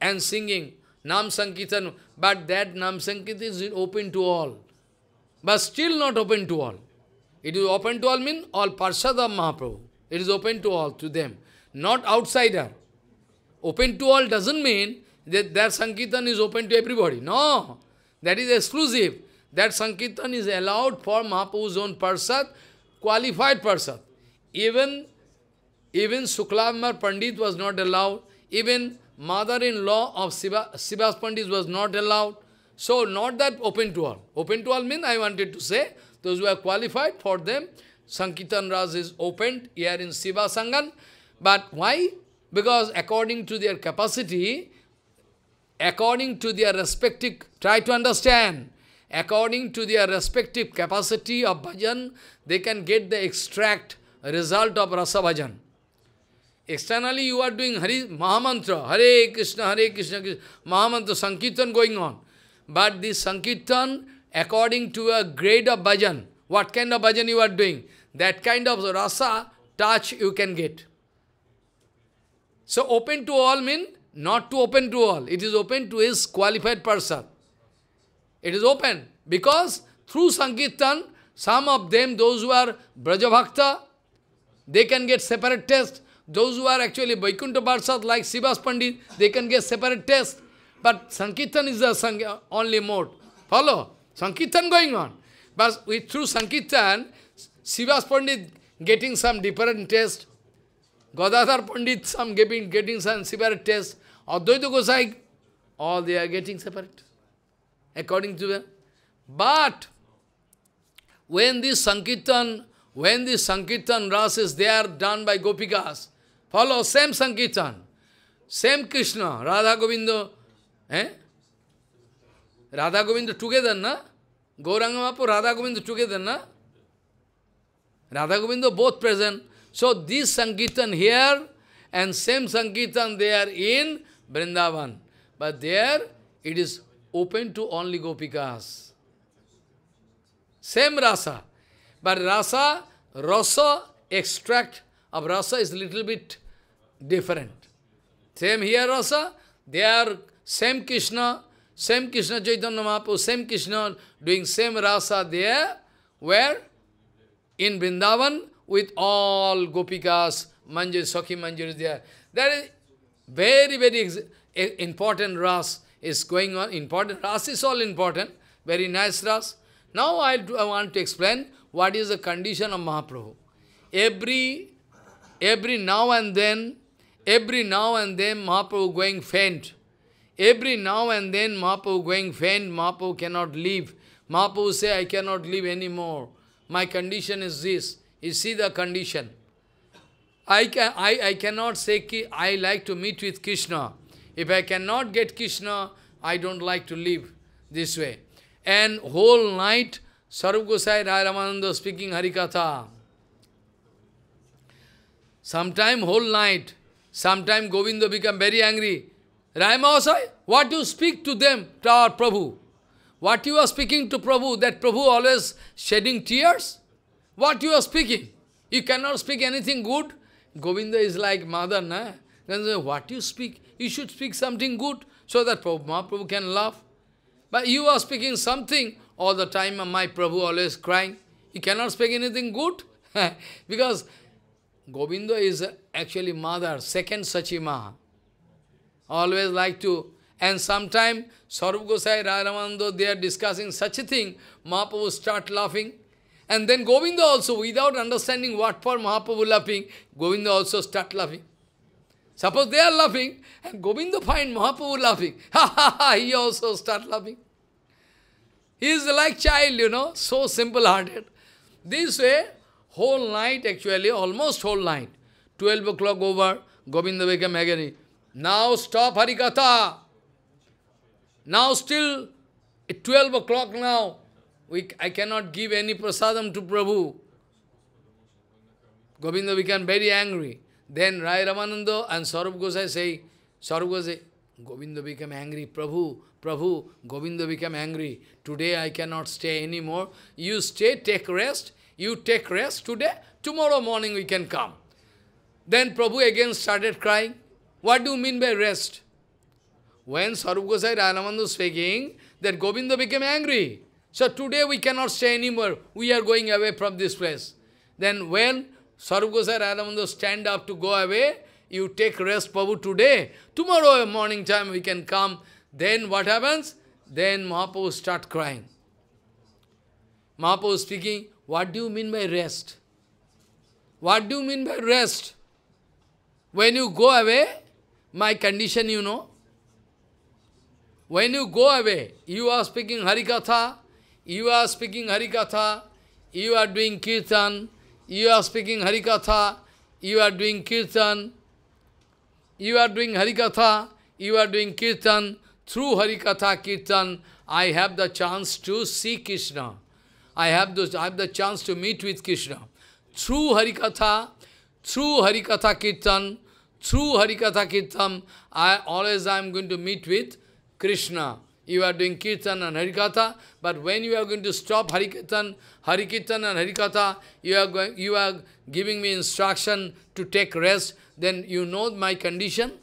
and singing Nam Sankirtan. But that Nam Sankirtan is open to all. But still not open to all. It is open to all means all Parshad of Mahaprabhu. It is open to all, to them. Not outsider. Open to all doesn't mean that their Sankirtan is open to everybody. No. That is exclusive. That Sankirtan is allowed for Mahaprabhu's own Parshad, qualified Parshad. Even, even Suklamar Pandit was not allowed. Even mother-in-law of Siva, Sivas Pandit was not allowed. So not that open to all. Open to all means I wanted to say, those who are qualified for them, Sankirtan Raj is opened here in Siva Sangan. But why? Because according to their capacity, according to their respective, try to understand, according to their respective capacity of bhajan, they can get the extract result of rasa bhajan. Externally you are doing Hari Mahamantra, Hare Krishna, Hare Krishna, Krishna Mahamantra, Sankirtan going on. But this Sankirtan, according to a grade of bhajan, what kind of bhajan you are doing, that kind of rasa, touch you can get. So open to all means not to open to all. It is open to his qualified person. It is open because through Sankirtan, some of them, those who are Brajabhakta, they can get separate test. Those who are actually Vaikuntha Parsad like Sivas Pandit, they can get separate test. But Sankirtan is the sang only mode. Follow? Sankirtan going on. But with, through Sankirtan, Sivas Pandit getting some different test. Godadhar Pandit some getting, getting some separate test. Advaita Gosai, all they are getting separate. According to them. But, when this Sankirtan, when this Sankirtan Ras is there done by Gopikas, Follow same Sankirtan, same Krishna, Radha Govinda, eh? Radha Govinda together, na? Gauranga Mahaprabhu, Radha Govinda together, na? Radha Govinda both present. So this Sankirtan here and same Sankirtan there in Vrindavan. But there it is open to only Gopikas. Same rasa. But rasa, rasa extract of rasa is little bit different. Same here rasa, they are same Krishna, same Krishna Chaitanya Mahaprabhu, same Krishna doing same rasa there, where? In Vrindavan with all gopikas, manjari, Sakhi Manjari there. That is very, very important ras is going on. Important ras is all important. Very nice ras. Now I, do, I want to explain what is the condition of Mahaprabhu. Every Every now and then, every now and then Mahaprabhu going faint. Every now and then Mahaprabhu going faint, Mahaprabhu cannot live. Mahaprabhu say, I cannot live anymore. My condition is this. You see the condition. I, can, I, I cannot say, I like to meet with Krishna. If I cannot get Krishna, I don't like to live this way. And whole night, Sarv Gosai Ramananda speaking Harikatha. Sometime whole night, sometime Govinda become very angry. Raimahasai, what you speak to them, to our Prabhu? What you are speaking to Prabhu, that Prabhu always shedding tears? What you are speaking? You cannot speak anything good? Govinda is like mother, na? What you speak? You should speak something good so that Prabhu, Mahaprabhu can laugh. But you are speaking something all the time, my Prabhu always crying. You cannot speak anything good because Govinda is actually mother, second Sachima. Always like to, and sometime Sarup Gosai, Radhamando, they are discussing such a thing, Mahaprabhu start laughing. And then Govinda also, without understanding what for Mahaprabhu laughing, Govinda also start laughing. Suppose they are laughing, and Govinda find Mahaprabhu laughing. Ha ha ha, he also start laughing. He is like child, you know, so simple-hearted. This way, Whole night, actually, almost whole night. 12 o'clock over, Govinda became agony. Now stop Harikatha. Now still, 12 o'clock now, we, I cannot give any prasadam to Prabhu. Govinda became very angry. Then Rai Ramananda and Sarup Gosai say, Sarup Gosai, Govinda became angry. Prabhu, Prabhu, Govinda became angry. Today I cannot stay anymore. You stay, take rest, you take rest today, tomorrow morning we can come. Then Prabhu again started crying. What do you mean by rest? When Sarup Gosai was speaking, that Govinda became angry. So today we cannot stay anymore. We are going away from this place. Then when Sarup Gosai stand up to go away, you take rest Prabhu today. Tomorrow morning time we can come. Then what happens? Then Mahaprabhu start crying. Mahaprabhu speaking, what do you mean by rest? What do you mean by rest? When you go away, my condition you know. When you go away, you are speaking Harikatha, you are speaking Harikatha, you are doing Kirtan, you are speaking Harikatha, you are doing Kirtan, you are doing Harikatha, you are doing Kirtan. Through Harikatha Kirtan, I have the chance to see Krishna. I have, those, I have the chance to meet with Krishna. Through Harikatha, through Harikatha Kirtan, through Harikatha Kirtan, I always I am going to meet with Krishna. You are doing Kirtan and Harikatha, but when you are going to stop Harikirtan, Harikirtan and Harikatha, you are, going, you are giving me instruction to take rest, then you know my condition.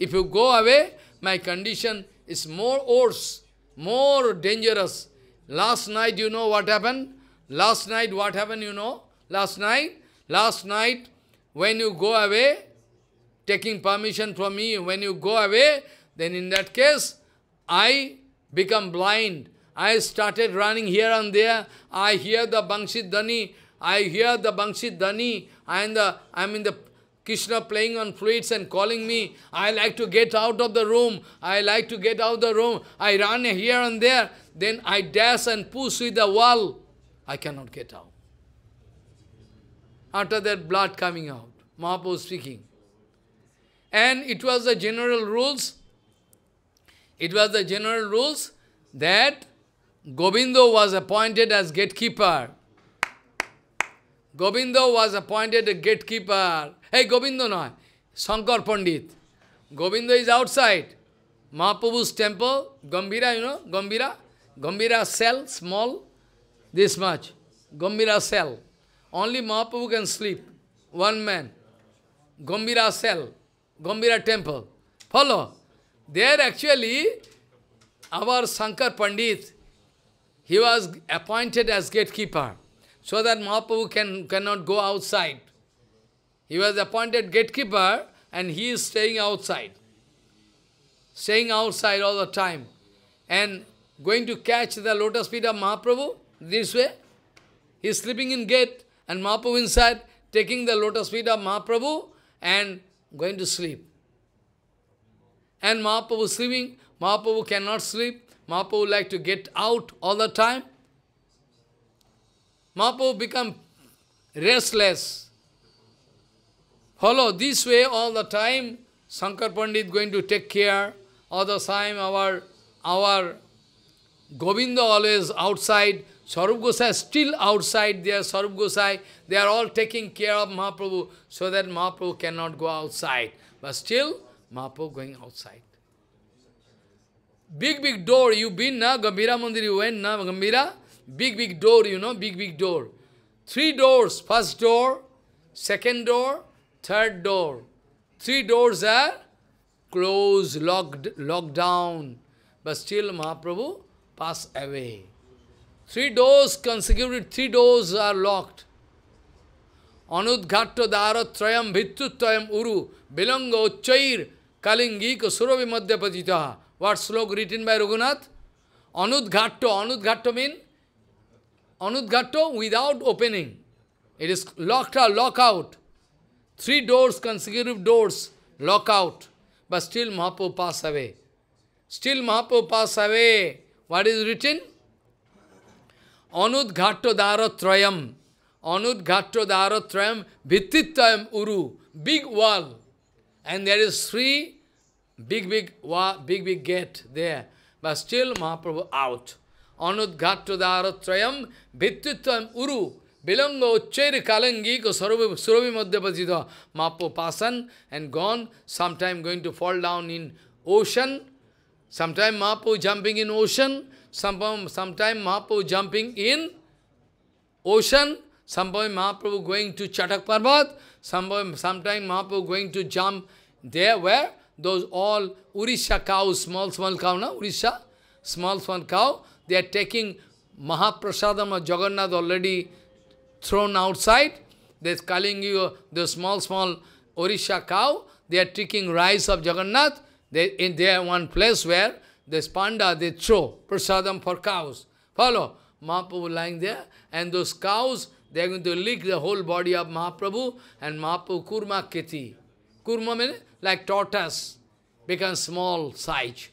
If you go away, my condition is more worse, more dangerous. Last night, you know what happened? Last night, what happened, you know? Last night, last night, when you go away, taking permission from me, when you go away, then in that case, I become blind. I started running here and there. I hear the Bangshit Dhani. I hear the Bangshit Dhani. the, I am in the Krishna playing on flutes and calling me, I like to get out of the room, I like to get out of the room, I run here and there, then I dash and push with the wall, I cannot get out. After that, blood coming out, Mahaprabhu speaking. And it was the general rules, it was the general rules that Govindo was appointed as gatekeeper. Govindo was appointed a gatekeeper Hey, Gobindo no, Shankar Pandit. Gobindo is outside. Mahaprabhu's temple, Gambira, you know, Gambira. Gambira cell, small, this much. Gambira cell. Only Mahaprabhu can sleep. One man. Gambira cell, Gambira temple. Follow. There actually, our Shankar Pandit, he was appointed as gatekeeper, so that Mahaprabhu can, cannot go outside. He was appointed gatekeeper and he is staying outside. Staying outside all the time. And going to catch the lotus feet of Mahaprabhu this way. He is sleeping in gate and Mahaprabhu inside taking the lotus feet of Mahaprabhu and going to sleep. And Mahaprabhu sleeping. Mahaprabhu cannot sleep. Mahaprabhu like to get out all the time. Mahaprabhu become restless. Follow this way all the time. Shankar Pandit going to take care. All the time our, our Govinda always outside. Sarup Gosai still outside there. Sarup Gosai, they are all taking care of Mahaprabhu so that Mahaprabhu cannot go outside. But still, Mahaprabhu going outside. Big, big door. You've been na Gambira Mandir, you went na Gambira? Big, big door, you know, big, big door. Three doors. First door, second door, Third door. Three doors are closed, locked, locked down. But still Mahaprabhu passed away. Three doors consecutive, three doors are locked. Anudghatta daratrayam vittutrayam uru bilanga ucchair kalingi Madhya madhyapatitaha. What slok written by Raghunath? Anudghatta. Anudghatta means Anudghatta without opening. It is locked out, lock out. Three doors, consecutive doors, lock out. But still Mahaprabhu passed away. Still Mahaprabhu passed away. What is written? Anudghatto daratrayam. Anudghatto daratrayam bhittittayam uru. Big wall. And there is three big, big, wall, big, big gate there. But still Mahaprabhu out. Anudghatto daratrayam bhittittayam uru. Bilanga Uchair Kalangi ko Surabhi Madhyapajita Mapo Pasan and gone, sometime going to fall down in ocean, sometime Mapo jumping in ocean, sometime, sometime jumping in ocean, sometime Mappo going to Chatak Parvat, sometime, Mappo going to jump there where those all Urisha cows, small, small cow, na? Urisha, small, small cow, they are taking Mahaprasadam of Jagannath already thrown outside. They're calling you, the small, small Orisha cow. They are taking rice of Jagannath. They, in there one place where this panda, they throw prasadam for cows. Follow? Mahaprabhu lying there. And those cows, they are going to lick the whole body of Mahaprabhu. And Mahaprabhu kurma kiti Kurma means like tortoise, become small size.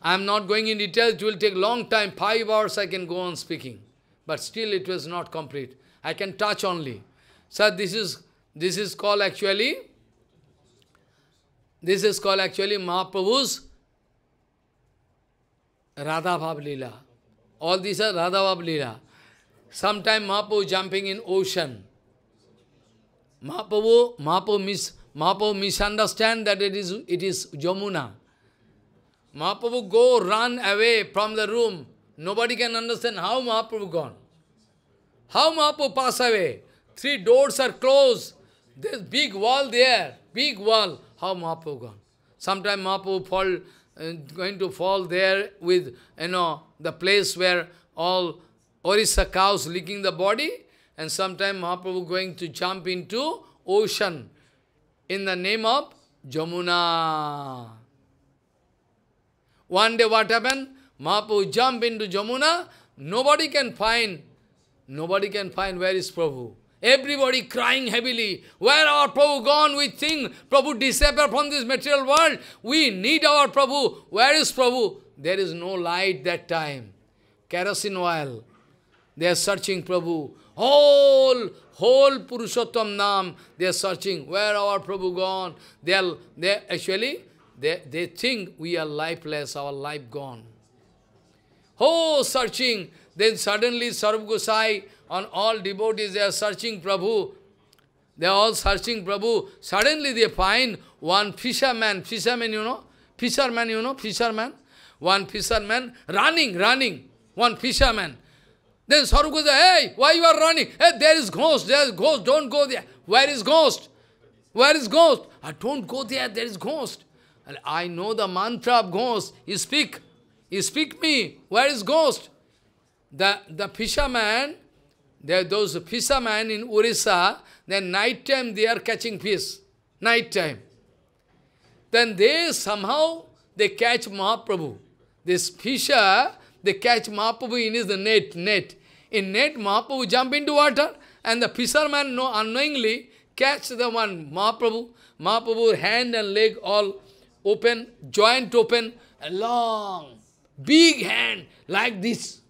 I am not going in details, it will take long time, five hours I can go on speaking. But still it was not complete. I can touch only. So this is, this is called actually, this is called actually Mahaprabhu's Radha Bhav Leela. All these are Radha Bhav Leela. Sometime Mahaprabhu jumping in ocean. Mahaprabhu, Mahaprabhu, mis, Mahaprabhu misunderstand that it is, it is Jamuna. Mahaprabhu go run away from the room. Nobody can understand how Mahaprabhu gone. How Mahaprabhu pass away? Three doors are closed. There's big wall there, big wall. How Mahaprabhu gone? Sometimes Mahaprabhu fall, uh, going to fall there with, you know, the place where all Orissa cows licking the body. And sometimes Mahaprabhu going to jump into ocean in the name of Jamuna. One day what happened? Mahaprabhu jump into Jamuna. Nobody can find Nobody can find where is Prabhu. Everybody crying heavily, where our Prabhu gone? We think Prabhu disappeared from this material world. We need our Prabhu. Where is Prabhu? There is no light that time. Kerosene oil. They are searching Prabhu. Whole, whole Purushottam Nam, they are searching. Where our Prabhu gone? They are, they are actually, they, they think we are lifeless, our life gone. Oh, searching. Then suddenly Sarv Gosai on all devotees, they are searching Prabhu. They are all searching Prabhu. Suddenly they find one fisherman, fisherman, you know, fisherman, you know, fisherman. One fisherman running, running, one fisherman. Then Sarv Gosai, hey, why you are running? Hey, there is ghost, there is ghost, don't go there. Where is ghost? Where is ghost? I ah, don't go there, there is ghost. I know the mantra of ghost. You speak. You speak me. Where is ghost? the, the fisherman, there those fishermen in Orissa, then night time they are catching fish, night time. Then they somehow, they catch Mahaprabhu. This fisher, they catch Mahaprabhu in his net, net. In net, Mahaprabhu jump into water, and the fisherman no, unknowingly catch the one, Mahaprabhu. Mahaprabhu hand and leg all open, joint open, long, big hand, like this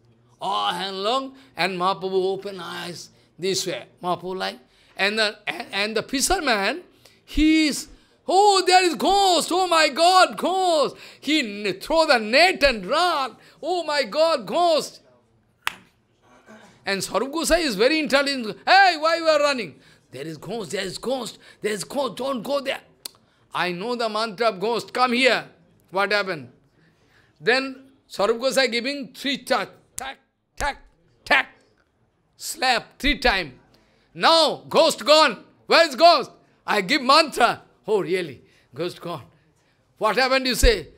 all hand long, and Mahaprabhu open eyes this way, Mahaprabhu like. And the, and, and the fisherman, he is, oh, there is ghost, oh my God, ghost. He throw the net and run, oh my God, ghost. And Sarup Gosai is very intelligent. Hey, why you are running? There is ghost, there is ghost, there is ghost, don't go there. I know the mantra of ghost, come here. What happened? Then Sarup Gosai giving three touch, tack, tack, slap three times. Now, ghost gone. Where is ghost? I give mantra. Oh, really? Ghost gone. What happened, you say?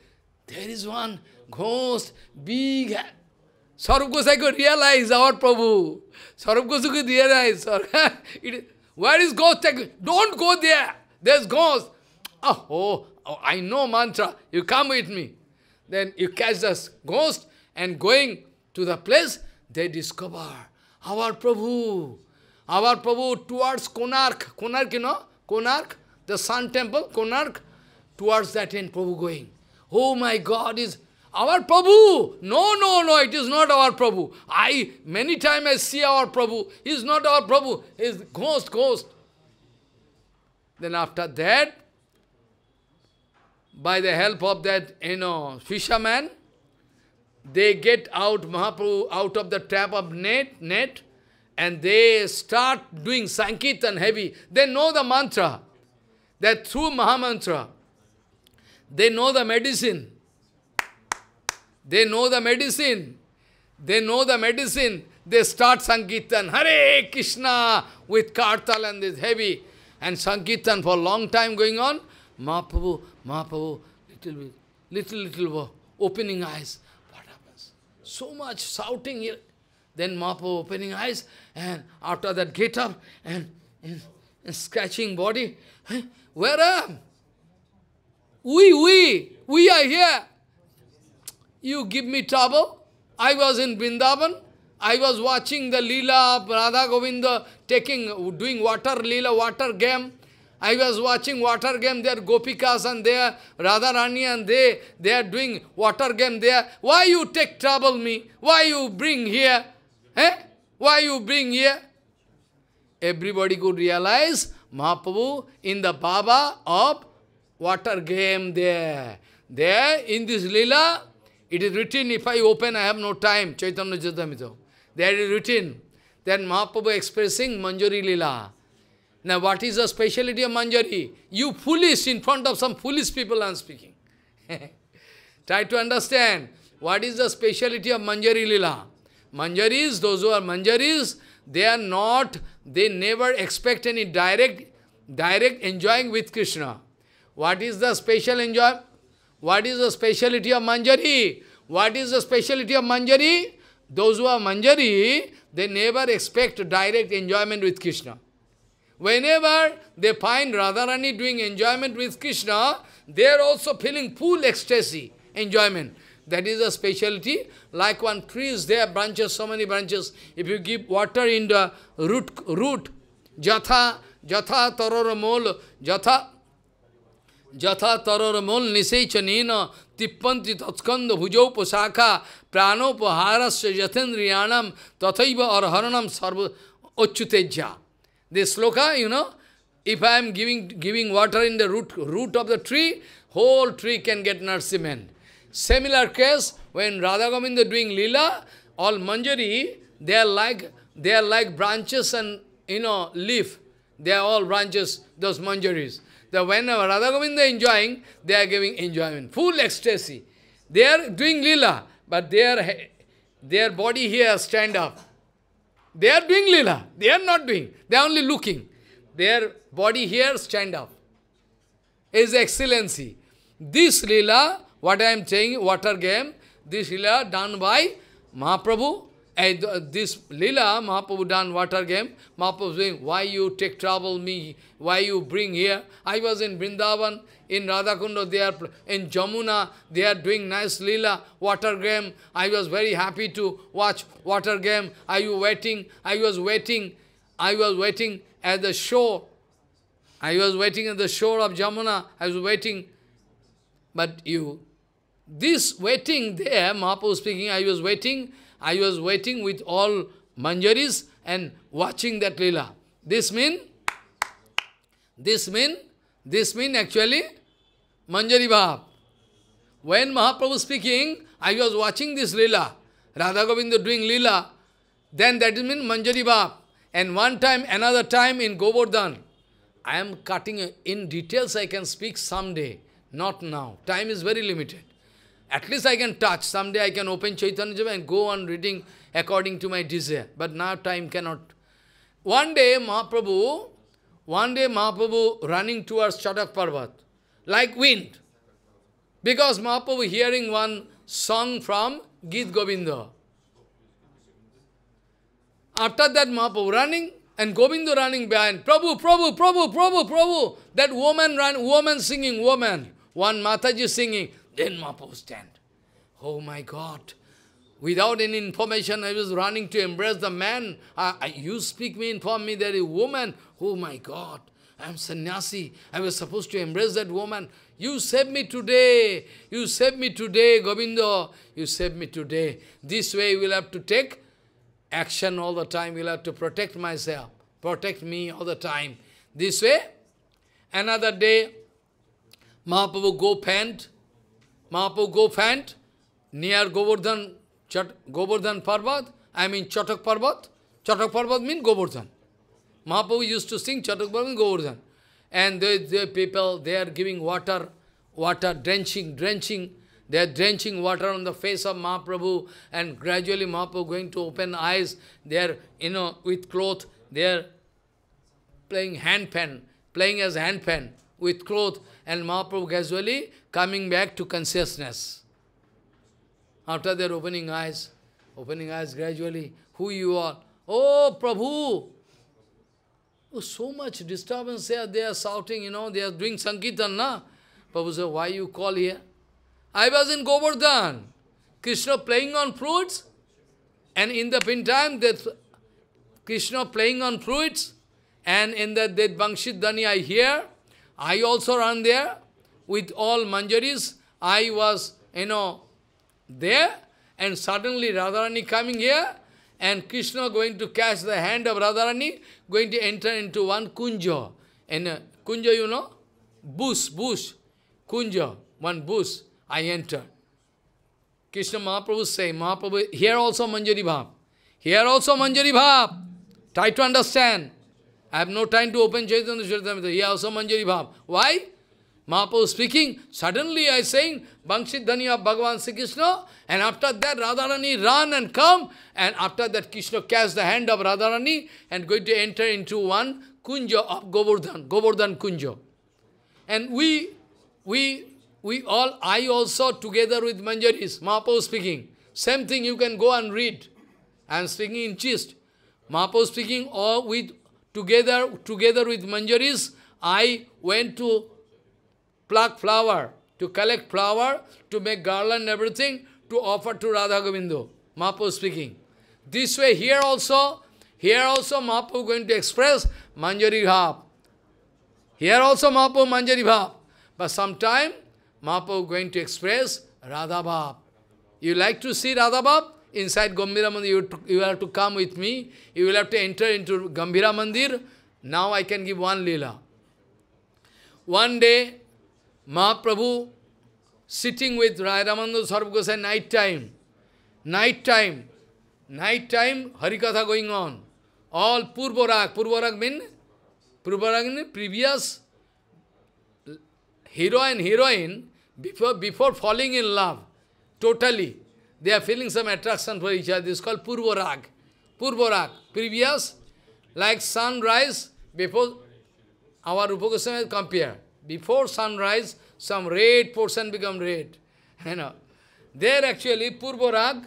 There is one ghost, big. Saurabh Gosai could realize our Prabhu. Saurabh Gosai could realize. it, where is ghost? Don't go there. There's ghost. Oh, oh, oh, I know mantra. You come with me. Then you catch this ghost and going to the place, they discover our Prabhu, our Prabhu towards Konark, Konark, you know, Konark, the sun temple, Konark, towards that end Prabhu going. Oh my God, is our Prabhu. No, no, no, it is not our Prabhu. I, many times I see our Prabhu. He is not our Prabhu. He is ghost, ghost. Then after that, by the help of that, you know, fisherman, they get out Mahaprabhu out of the trap of net, net and they start doing Sankirtan heavy. They know the mantra, that through Mahamantra, they know the medicine. They know the medicine. They know the medicine. They start Sankirtan, Hare Krishna, with Kartal and this heavy. And Sankirtan for a long time going on. Mahaprabhu, Mahaprabhu, little bit, little, little, opening eyes. So much shouting Then Mahaprabhu opening eyes, and after that get up, and, and, and scratching body, where am? We, we, we are here. You give me trouble. I was in Vrindavan. I was watching the lila of Radha Govinda taking, doing water lila water game. I was watching water game there, Gopikas and there, Radharani and they, they are doing water game there. Why you take trouble me? Why you bring here? Eh? Why you bring here? Everybody could realize Mahaprabhu in the Baba of water game there. There, in this lila, it is written, if I open, I have no time, Chaitanya Jadamito. There is written, then Mahaprabhu expressing Manjari lila. Now what is the speciality of Manjari? You foolish in front of some foolish people I am speaking. Try to understand what is the speciality of Manjari Lila. Manjaris, those who are Manjaris, they are not, they never expect any direct, direct enjoying with Krishna. What is the special enjoy? What is the speciality of Manjari? What is the speciality of Manjari? Those who are Manjari, they never expect direct enjoyment with Krishna. Whenever they find Radharani doing enjoyment with Krishna, they are also feeling full ecstasy, enjoyment. That is a specialty. Like one tree is there, branches, so many branches. If you give water in the root, root jatha, jatha taroramol, jatha, jatha taroramol nisechanina, tippanti tatskand bhujoposakha, pranopoharasya jathendriyanam, tathaiva arharanam sarva ochyutejya. This sloka, you know, if I am giving, giving water in the root, root of the tree, whole tree can get nourishment. Similar case, when Radha Govinda doing lila, all manjari, they are like, they are like branches and, you know, leaf. They are all branches, those manjaris. The whenever Radha Govinda enjoying, they are giving enjoyment, full ecstasy. They are doing lila, but their, their body here stand up. They are doing lila. They are not doing. They are only looking. Their body here stand up. Is excellency. This lila, what I am saying, water game, this lila done by Mahaprabhu. this lila, Mahaprabhu done water game. Mahaprabhu saying, why you take trouble me? Why you bring here? I was in Vrindavan. In Radhakunda, they are, in Jamuna, they are doing nice lila water game. I was very happy to watch water game. I was waiting, I was waiting, I was waiting at the shore. I was waiting at the shore of Jamuna. I was waiting. But you, this waiting there, Mahaprabhu speaking, I was waiting, I was waiting with all manjaris and watching that lila. This mean, this mean, this mean actually Manjari Bhav. When Mahaprabhu speaking, I was watching this lila. Radha Govinda doing lila. Then that means Manjari Bhav. And one time, another time in Govardhan, I am cutting in details, I can speak someday, not now. Time is very limited. At least I can touch. Someday I can open Chaitanya Java and go on reading according to my desire. But now time cannot. One day Mahaprabhu, one day Mahaprabhu running towards Chadak Parvat like wind. Because Mahaprabhu hearing one song from Git Govinda. After that Mahaprabhu running and Govinda running behind. Prabhu, Prabhu, Prabhu, Prabhu, Prabhu. That woman run, woman singing, woman. One Mataji singing. Then Mahaprabhu stand. Oh my God. Without any information, I was running to embrace the man. I, I, you speak me, inform me there is a woman. Oh my God. I am sannyasi. I was supposed to embrace that woman. You save me today. You save me today, Govinda. You save me today. This way we'll have to take action all the time. We'll have to protect myself. Protect me all the time. This way. Another day, Mahaprabhu go pant. Mahaprabhu go pant near Govardhan, Chat, Govardhan Parvat. I mean Chatak Parvat. Chatak Parvat means Govardhan. Mahaprabhu used to sing Chaturkvam Govardhan. And the, the people, they are giving water, water, drenching, drenching. They are drenching water on the face of Mahaprabhu and gradually Mahaprabhu going to open eyes. They are, you know, with cloth, they are playing hand pen, playing as hand pen with cloth and Mahaprabhu gradually coming back to consciousness. After their opening eyes, opening eyes gradually, who you are? Oh, Prabhu! Oh, so much disturbance there, they are shouting, you know, they are doing Sankirtan, na? Prabhu said, why you call here? I was in Govardhan. Krishna playing on fruits, and in the meantime, that Krishna playing on fruits, and in the that Bangshit Dhani I hear, I also run there with all manjaris. I was, you know, there, and suddenly Radharani coming here, and Krishna going to catch the hand of Radharani, going to enter into one kunja. And uh, kunja, you know, bush, bush, kunja, one bush, I enter. Krishna Mahaprabhu say, Mahaprabhu, here also Manjari Bhav. Here also Manjari Bhav. Try to understand. I have no time to open Chaitanya Charitamrita. Here also Manjari Bhav. Why? Mahaprabhu speaking, suddenly I saying, Bangshit of Bhagavan Sri Krishna, and after that Radharani run and come, and after that Krishna catch the hand of Radharani and going to enter into one kunja of Govardhan, Govardhan kunja. And we, we, we all, I also together with Manjaris, Mahaprabhu speaking, same thing you can go and read. I am speaking in chist. Mahaprabhu speaking or with together together with Manjaris, I went to pluck flower, to collect flower, to make garland everything, to offer to Radha Govindu. Mahaprabhu speaking. This way, here also, here also Mahaprabhu going to express Manjari Bhav. Here also Mahaprabhu Manjari Bhav. But sometime Mahaprabhu going to express Radha Bhav. You like to see Radha Bhav? Inside Gambira Mandir, you, you have to come with me. You will have to enter into Gambira Mandir. Now I can give one lila. One day, Mahaprabhu sitting with Radhamandu Sarv Gosai night time. Night time. Night time Harikatha going on. All Purvarak. Purvarak mean? Purvarak mean previous hero and heroine before, before falling in love. Totally. They are feeling some attraction for each other. This is called Purvarak. Purvarak. Previous like sunrise before our Rupa Goswami compare. Before sunrise, some red portion become red. You know. There actually, Purvarag,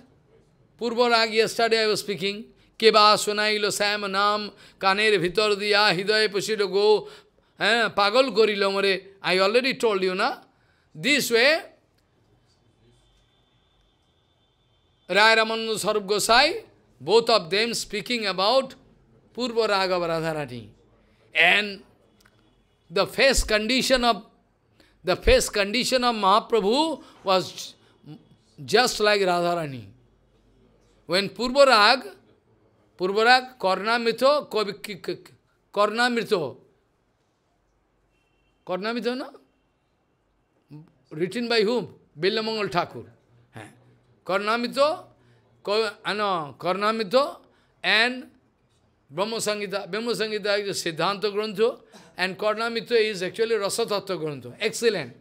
Purvarag, yesterday I was speaking, Keba sunailo sam nam kaner bhitar diya hidaya pusiro go eh, pagal gorilo mare. I already told you, na? This way, Raya Ramanu Sarup Gosai, both of them speaking about Purva Raghava And the face condition of the face condition of Mahaprabhu was just like Radharani. When Purvarag, Purvarag, Kornamito, Kornamito, Kornamito, no? Written by whom? Billamangal Thakur. Kornamito, uh, no, Kornamito, and Brahma Sangita. Brahma Sangita is a Siddhanta Granth. And Karnamitra is actually Rasatattva Excellent.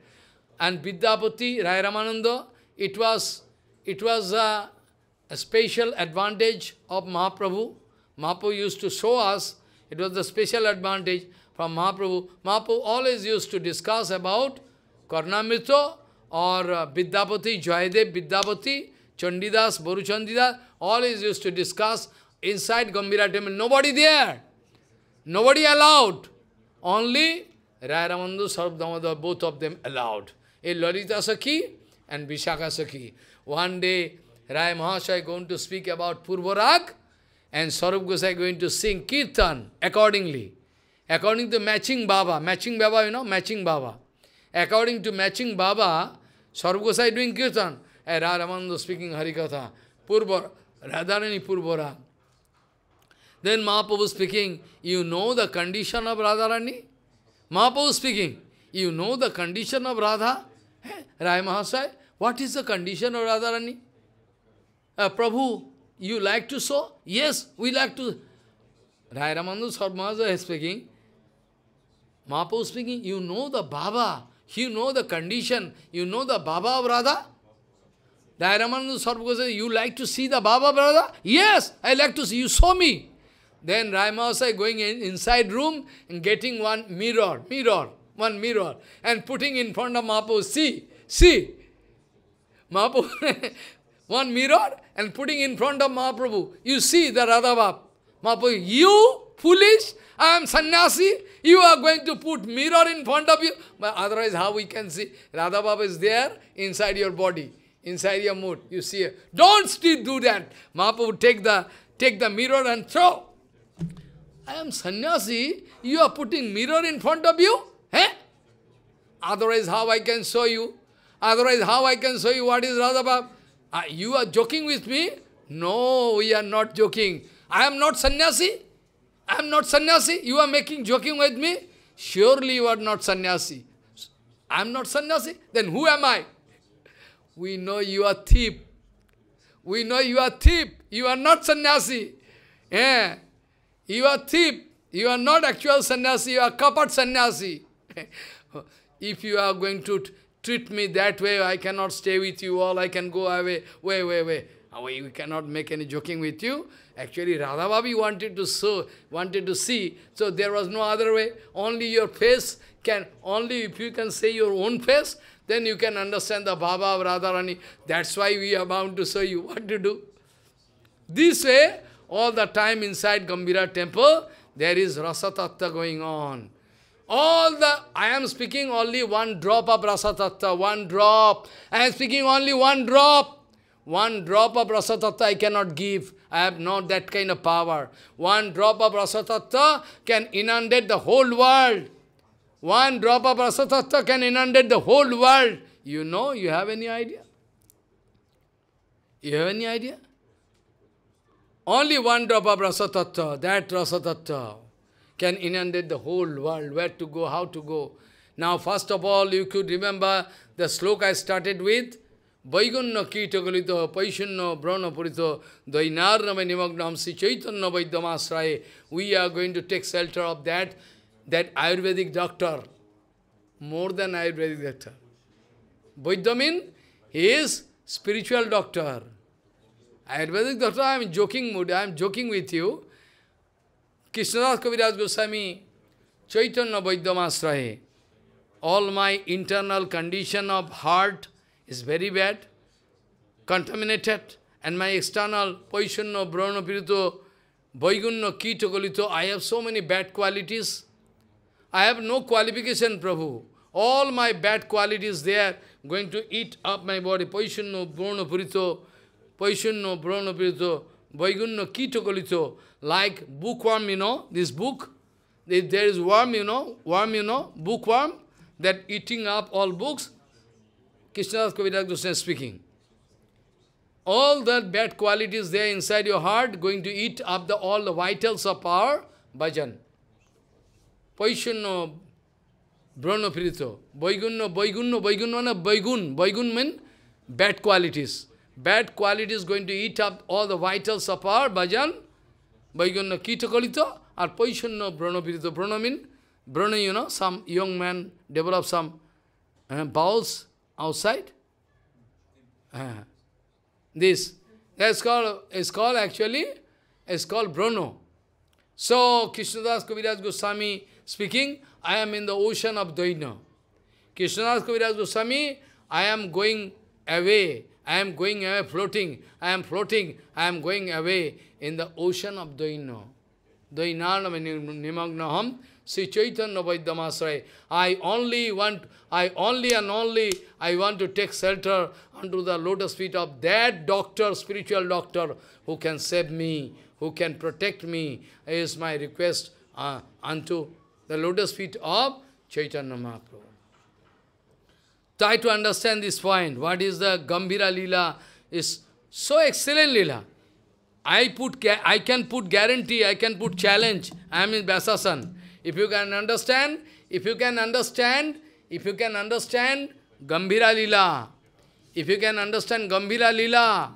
And Vidyapati, Rai Ramananda, it was, it was a, a special advantage of Mahaprabhu. Mahaprabhu used to show us, it was the special advantage from Mahaprabhu. Mahaprabhu always used to discuss about Karnamitra or uh, Vidyapati, Jayadev, Vidyapati, Chandidas, Boru Chandidas, always used to discuss inside Gambira temple. Nobody there. Nobody allowed. Only Raya Ramandu, Sarab Damodar, both of them allowed. A Lalita Sakhi and Vishaka Sakhi. One day, Raya Mahasaya going to speak about Purvarag and Sarup Gosai going to sing Kirtan accordingly. According to matching Baba, matching Baba, you know, matching Baba. According to matching Baba, Sarup Gosai doing Kirtan and Raya Ramandu speaking Harikatha. Purvar, Radharani Purvarag. Then Mahaprabhu speaking, you know the condition of Radharani? Mahaprabhu speaking, you know the condition of Radha? Hey, Rai Mahasaya, what is the condition of Radharani? Uh, Prabhu, you like to saw? Yes, we like to. Rai Ramandu Sarmahaja is speaking. Mahaprabhu speaking, you know the Baba, you know the condition, you know the Baba of Radha? Rai Ramandu you like to see the Baba, brother? Yes, I like to see, you saw me. Then Rai Mahasaya going in, inside room and getting one mirror, mirror, one mirror, and putting in front of Mahaprabhu, see, see. Mahaprabhu, one mirror and putting in front of Mahaprabhu, you see the Radhabhava. Mahaprabhu, you foolish, I am sannyasi, you are going to put mirror in front of you. But otherwise, how we can see? Radha is there inside your body, inside your mood. You see Don't still do that. Mahaprabhu take the take the mirror and throw. I am sannyasi, you are putting mirror in front of you? Eh? Otherwise, how I can show you? Otherwise, how I can show you what is Radha Uh, ah, you are joking with me? No, we are not joking. I am not sannyasi. I am not sannyasi. You are making joking with me? Surely you are not sannyasi. I am not sannyasi. Then who am I? We know you are thief. We know you are thief. You are not sannyasi. eh? You are thief. You are not actual sannyasi. You are kapat sannyasi. if you are going to treat me that way, I cannot stay with you. All I can go away. Way, way, way. We cannot make any joking with you. Actually, Radhababi wanted to so wanted to see, so there was no other way. Only your face can, only if you can say your own face, then you can understand the Baba of Radharani. That's why we are bound to show you what to do. This way, all the time inside Gambira temple, there is rasatatta going on. All the, I am speaking only one drop of rasatatta. one drop. I am speaking only one drop. One drop of rasatatta. I cannot give. I have not that kind of power. One drop of rasatatta can inundate the whole world. One drop of rasatatta can inundate the whole world. You know, you have any idea? You have any idea? Only one drop of rasa that rasa can inundate the whole world, where to go, how to go. Now, first of all, you could remember the sloka I started with, Vaigunna kita galito, paishunna brahna purito, dainarnava nivagnam si chaitanna vaidyamasraye. We are going to take shelter of that, that Ayurvedic doctor, more than Ayurvedic doctor. Vaidya is spiritual doctor. Ayurvedic doctor, I am joking mood, I am joking with you. Krishnadas Kaviraj Goswami, Chaitanya Vaidyamasrahe. All my internal condition of heart is very bad, contaminated, and my external Paishanno, Brahma, Pirito, Vaigunno, Kita, Kolito, I have so many bad qualities. I have no qualification, Prabhu. All my bad qualities there, going to eat up my body. no Brahma, Purito. Paishuno, Puranapirito, Vaiguno, Kitokolito, like bookworm, you know, this book. If there is worm, you know, worm, you know, bookworm, that eating up all books, Krishnadas Kaviraj Goswami speaking. All that bad qualities there inside your heart going to eat up the all the vitals of power, bhajan. Paishuno, Brahmapirito. Vaigunno, Vaigunno, Vaigunno, Vaigun. Vaigun means bad qualities bad quality is going to eat up all the vitals of our bhajan, Vaigana Kitakalita, or of Branavirita Branamin. Brana, you know, some young man develop some uh, bowels outside. Uh, this. That's called, it's called actually, it's called Brano. So, Krishnadas Kaviraj Goswami speaking, I am in the ocean of Daina. Krishnadas Kaviraj Goswami, I am going away I am going away floating, I am floating, I am going away in the ocean of Doino. Doinanamanimagna Sri Chaitanya Vaidyamasraya. I only want, I only and only, I want to take shelter unto the lotus feet of that doctor, spiritual doctor, who can save me, who can protect me, is my request uh, unto the lotus feet of Chaitanya Mahaprabhu. Try to understand this point. What is the Gambhira Leela? Is so excellent Leela. I put I can put guarantee, I can put challenge. I am in Vyasasan. If you can understand, if you can understand, if you can understand Gambhira Leela, if you can understand Gambhira Leela,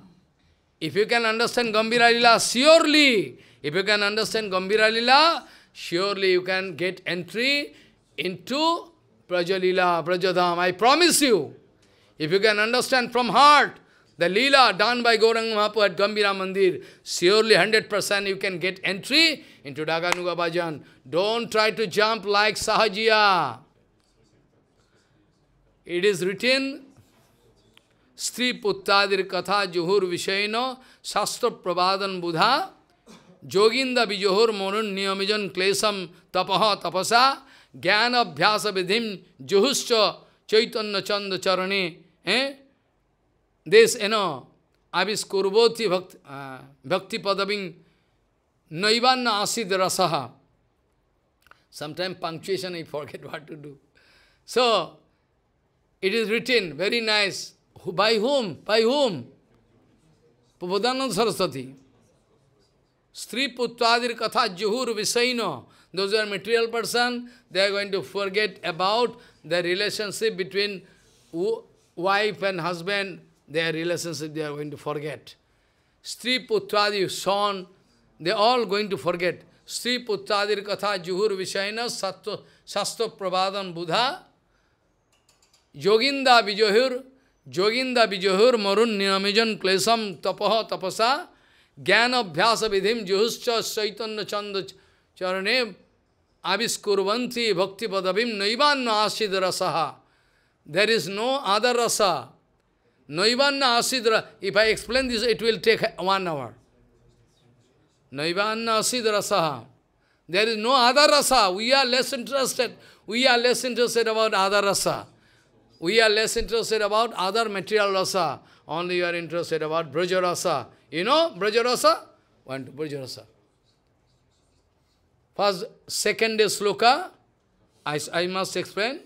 if you can understand Gambhira Leela, surely, if you can understand Gambhira Leela, surely you can get entry into Braja Leela, dham I promise you, if you can understand from heart, the Leela done by gorang mahapu at Gambira Mandir, surely 100% you can get entry into Daganuga Bhajan. Don't try to jump like Sahajiya. It is written, Sri Puttadir Katha Juhur Vishayano Shastra Pravadan Buddha Joginda Vijohur Monun Niyamijan Klesam Tapaha Tapasa Jnana Abhyasa Vidhim Juhuscha Chaitanya Chanda Charane. Eh? This, you know, Abhis Kurboti Bhakti, uh, bhakti na Naivanna Asid Rasaha. Sometimes punctuation I forget what to do. So, it is written, very nice. By whom? By whom? Prabhudanand Saraswati. Sri Puttadir Katha Juhur Visaino those who are material person, they are going to forget about the relationship between wife and husband, their relationship they are going to forget. Sri putradi, son, they all going to forget. Sri putradir er katha juhur vishayana sasto pravadan buddha yoginda vijohur yoginda Vijohur Marun Niramijan Klesam Tapaha Tapasa gyanabhyasa Vidhim Juhuscha Chaitanya Chanda चरणे आविष्कुर्वंती भक्ति पदवीम नैवान्न आसिद रसहा there is no other rasa नैवान्न आसिद if I explain this it will take one hour नैवान्न आसिद रसहा there is no other rasa we are less interested we are less interested about other rasa we are less interested about other material rasa only you are interested about Brajarasa you know Brajarasa one two Brajarasa First, second day sloka, I, I must explain.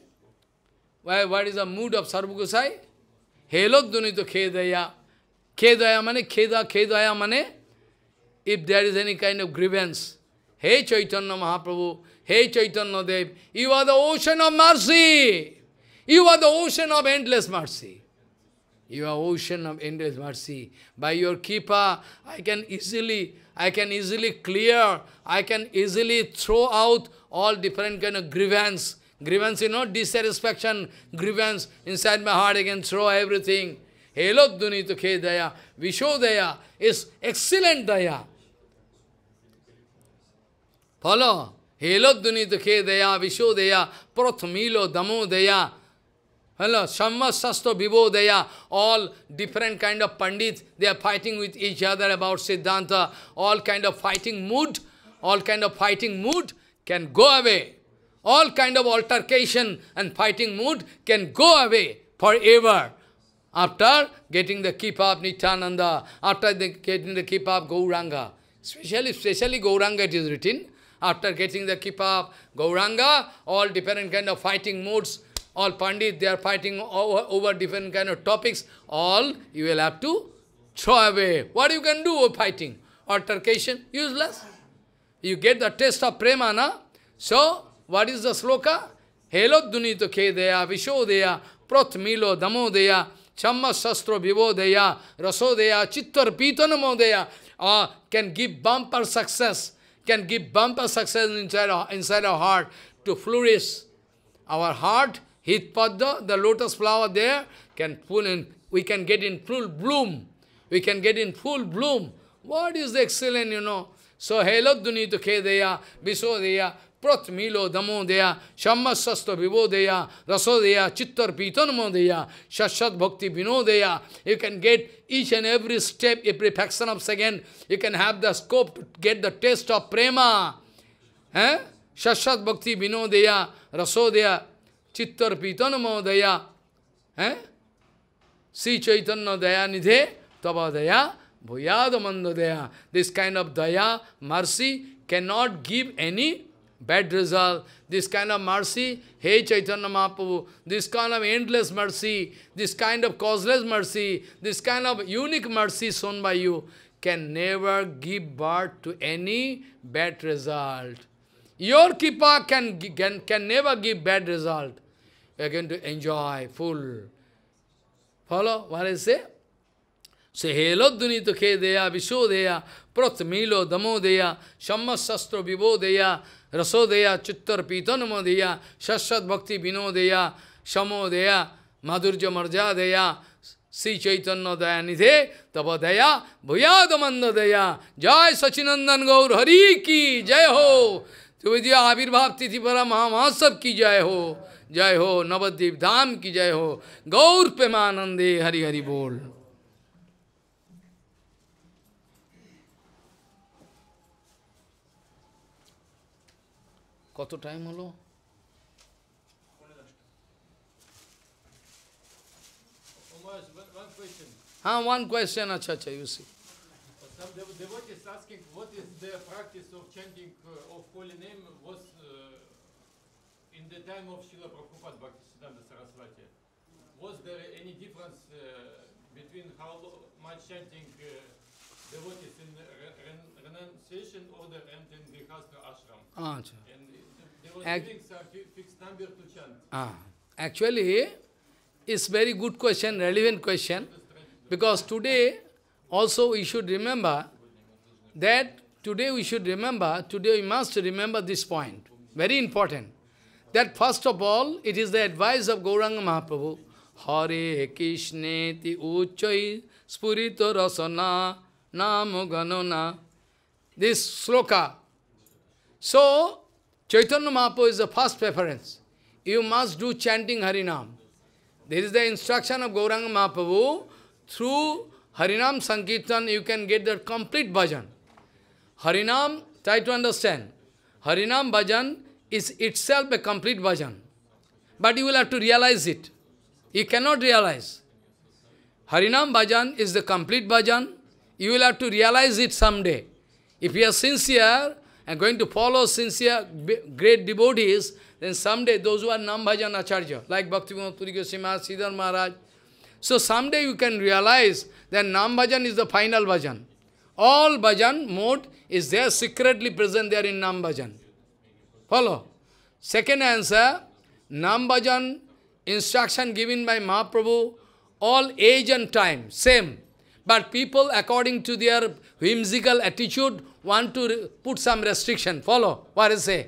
Why, what is the mood of Sarvagosai? Helok dunito khedaya. Khedaya mane, kheda, khedaya mane, if there is any kind of grievance. Hey Chaitanya Mahaprabhu, hey Chaitanya Dev, you are the ocean of mercy. You are the ocean of endless mercy. Your ocean of endless mercy. By your keeper, I can easily, I can easily clear, I can easily throw out all different kind of grievance. Grievance is not dissatisfaction, grievance inside my heart, I can throw everything. Helodhuni tukhe daya, vishodaya is excellent daya. Follow? Helodhuni tukhe daya, vishodaya, prathmilo damo daya. Hello, Sammat they are all different kind of Pandits, they are fighting with each other about Siddhanta, all kind of fighting mood, all kind of fighting mood can go away. All kind of altercation and fighting mood can go away forever. After getting the keep of Nityananda, after the, getting the keep up Gauranga, especially, especially Gauranga it is written, after getting the keep of Gauranga, all different kind of fighting moods all Pandit, they are fighting over, over different kind of topics, all you will have to throw away. What you can do with fighting? Altercation? Useless. You get the taste of prema, na? So, what is the sloka? Helodunito kedeya, vishodeya, pratmilo, damodeya, chamma sastro vivodeya, rasodeya, chittar pitanamodeya, uh, can give bumper success, can give bumper success inside our, inside our heart to flourish. Our heart Hitpadda, the lotus flower there, can pull in, we can get in full bloom. We can get in full bloom. What is the excellent, you know? So, helodunito kedeya, visodeya, pratmilo damodeya, shammasasto vivodeya, rasodeya, chittar pitanmodeya, shashat bhakti vinodeya. You can get each and every step, every fraction of second, you can have the scope to get the taste of prema. Eh? Shashat bhakti vinodeya, rasodeya, Chittarpitan Mahodaya, eh? Sri Chaitanya Daya Nidhe, Tabadaya, Bhuyadamandadaya. This kind of daya, mercy, cannot give any bad result. This kind of mercy, hey Chaitanya Mahaprabhu, this kind of endless mercy, this kind of causeless mercy, this kind of unique mercy shown by you, can never give birth to any bad result. Your kipa can, can, can never give bad result. we are going to enjoy full. Follow what I say? Sehelodunito Kedeya, Vishodeya, Pratmilo, Damodeya, Shammas Sastro Vivodeya, Rasodeya, Chittar Pitanamodeya, Shashat Bhakti Vinodeya, Shamodeya, Madhurja Marjadeya, Sri Chaitanya Dayanidhe, Tabadaya, Bhuyadamanda Daya, Jai Sachinandan Gaur Hari ki, Jai Ho, Tuvidya Abhirbhav Bhakti Para Mahamahasab ki Jai Ho. जय हो नवद्वीप धाम की जय हो गौर प्रेमानंदे हरि हरि बोल कत time hello हाँ one question अच्छा अच्छा you see of chanting devotees in renunciation order and in Grihastha ashram. Ah, and fixed number to chant. Ah. Actually, it's very good question, relevant question, because today also we should remember that today we should remember, today we must remember this point, very important, that first of all, it is the advice of Gauranga Mahaprabhu, Hare Krishneti Uchai Spurito Rasana Namu Ganona. This sloka. So, Chaitanya Mahaprabhu is the first preference. You must do chanting Harinam. This is the instruction of Gauranga Mahaprabhu. Through Harinam Sankirtan, you can get the complete bhajan. Harinam, try to understand. Harinam bhajan is itself a complete bhajan. But you will have to realize it. You cannot realize. Harinam bhajan is the complete bhajan. You will have to realize it someday. If you are sincere and going to follow sincere great devotees, then someday those who are Nambhajan Acharya, like Bhakti Puri Goswami, Siddhar Maharaj. So someday you can realize that Nam Bhajan is the final bhajan. All bhajan mode is there secretly present there in Nam Bhajan. Follow. Second answer, Nam Bhajan instruction given by Mahaprabhu all age and time, same. But people, according to their whimsical attitude, want to put some restriction. Follow what I say.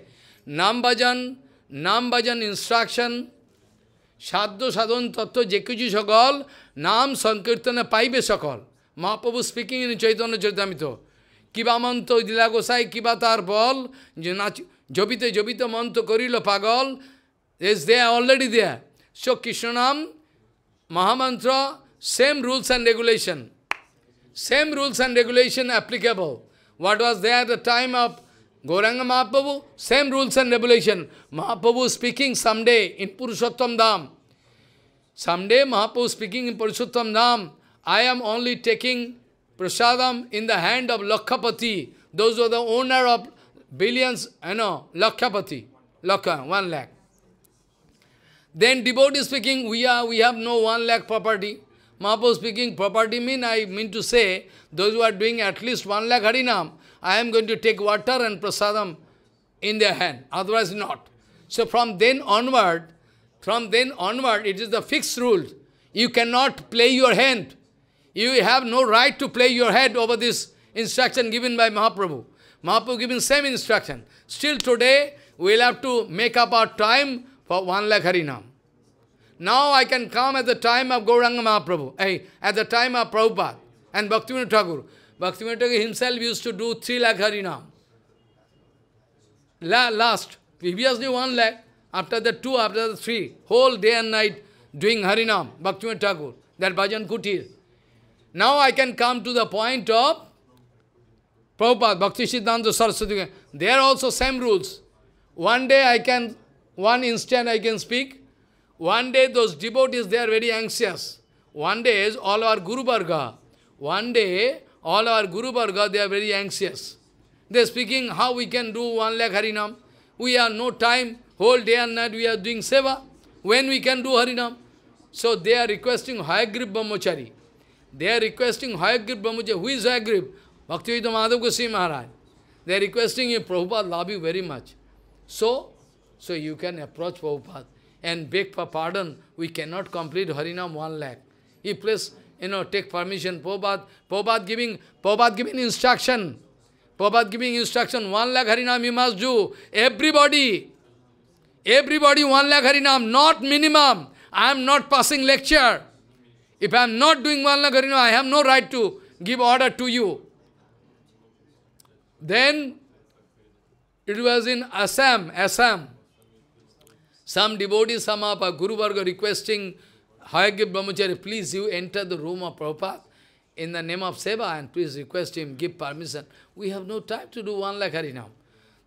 Nam bhajan, nam bhajan instruction, Shaddo সাধন Tattva Jekuji Shakal, Nam Sankirtana Paibe Shakal. Mahaprabhu speaking in Chaitanya Chaitanya চৈতামিত কিবা মন্ত দিলা গোসাই কিবা তার বল যে নাচ জবিতে জবিতে there. করিল পাগল ইজ দে Mahamantra, same rules and regulation. Same rules and regulation applicable. What was there at the time of Goranga Mahaprabhu? Same rules and regulation. Mahaprabhu speaking someday in Purushottam Dham. Someday Mahaprabhu speaking in Purushottam Dham, I am only taking prasadam in the hand of Lakkapati. Those are the owner of billions, You know, Lakkapati, Lakha, one lakh. Then devotee speaking, we are we have no one lakh property. Mahaprabhu speaking, property mean I mean to say, those who are doing at least one lakh harinam, I am going to take water and prasadam in their hand, otherwise not. So from then onward, from then onward, it is the fixed rule. You cannot play your hand. You have no right to play your head over this instruction given by Mahaprabhu. Mahaprabhu giving same instruction. Still today, we'll have to make up our time for one lakh Harinam. Now I can come at the time of Gauranga Mahaprabhu, eh, at the time of Prabhupada and Bhaktivinoda Thakur. Bhaktivinoda Thakur himself used to do 3 lakh Harinam. La last, previously 1 lakh, after the 2, after the 3, whole day and night doing Harinam, Bhaktivinoda Thakur, that Bhajan Kutir. Now I can come to the point of Prabhupada, Bhakti Siddhanta Saraswati. They are also same rules. One day I can one instant I can speak. One day those devotees, they are very anxious. One day all our Guru barga. one day all our Guru barga they are very anxious. They are speaking how we can do one lakh Harinam. We have no time, whole day and night we are doing seva. When we can do Harinam? So they are requesting Hayagrib Brahmachari. They are requesting Hayagrib Brahmachari. Who is Hayagrib? Bhaktivedanta Madhav Goswami Maharaj. They are requesting you, Prabhupada love you very much. So, so you can approach Prabhupada and beg for pardon. We cannot complete Harinam one lakh. He please, you know, take permission. Prabhupada, Prabhupada giving, Prabhupada giving instruction. Prabhupada giving instruction, one lakh Harinam you must do. Everybody, everybody one lakh Harinam, not minimum. I am not passing lecture. If I am not doing one lakh Harinam, I have no right to give order to you. Then, it was in Assam, Assam. Some devotees, some of our Guru Varga requesting Hayagya Brahmachari, please you enter the room of Prabhupada in the name of Seva and please request him, give permission. We have no time to do one lakh Harinam.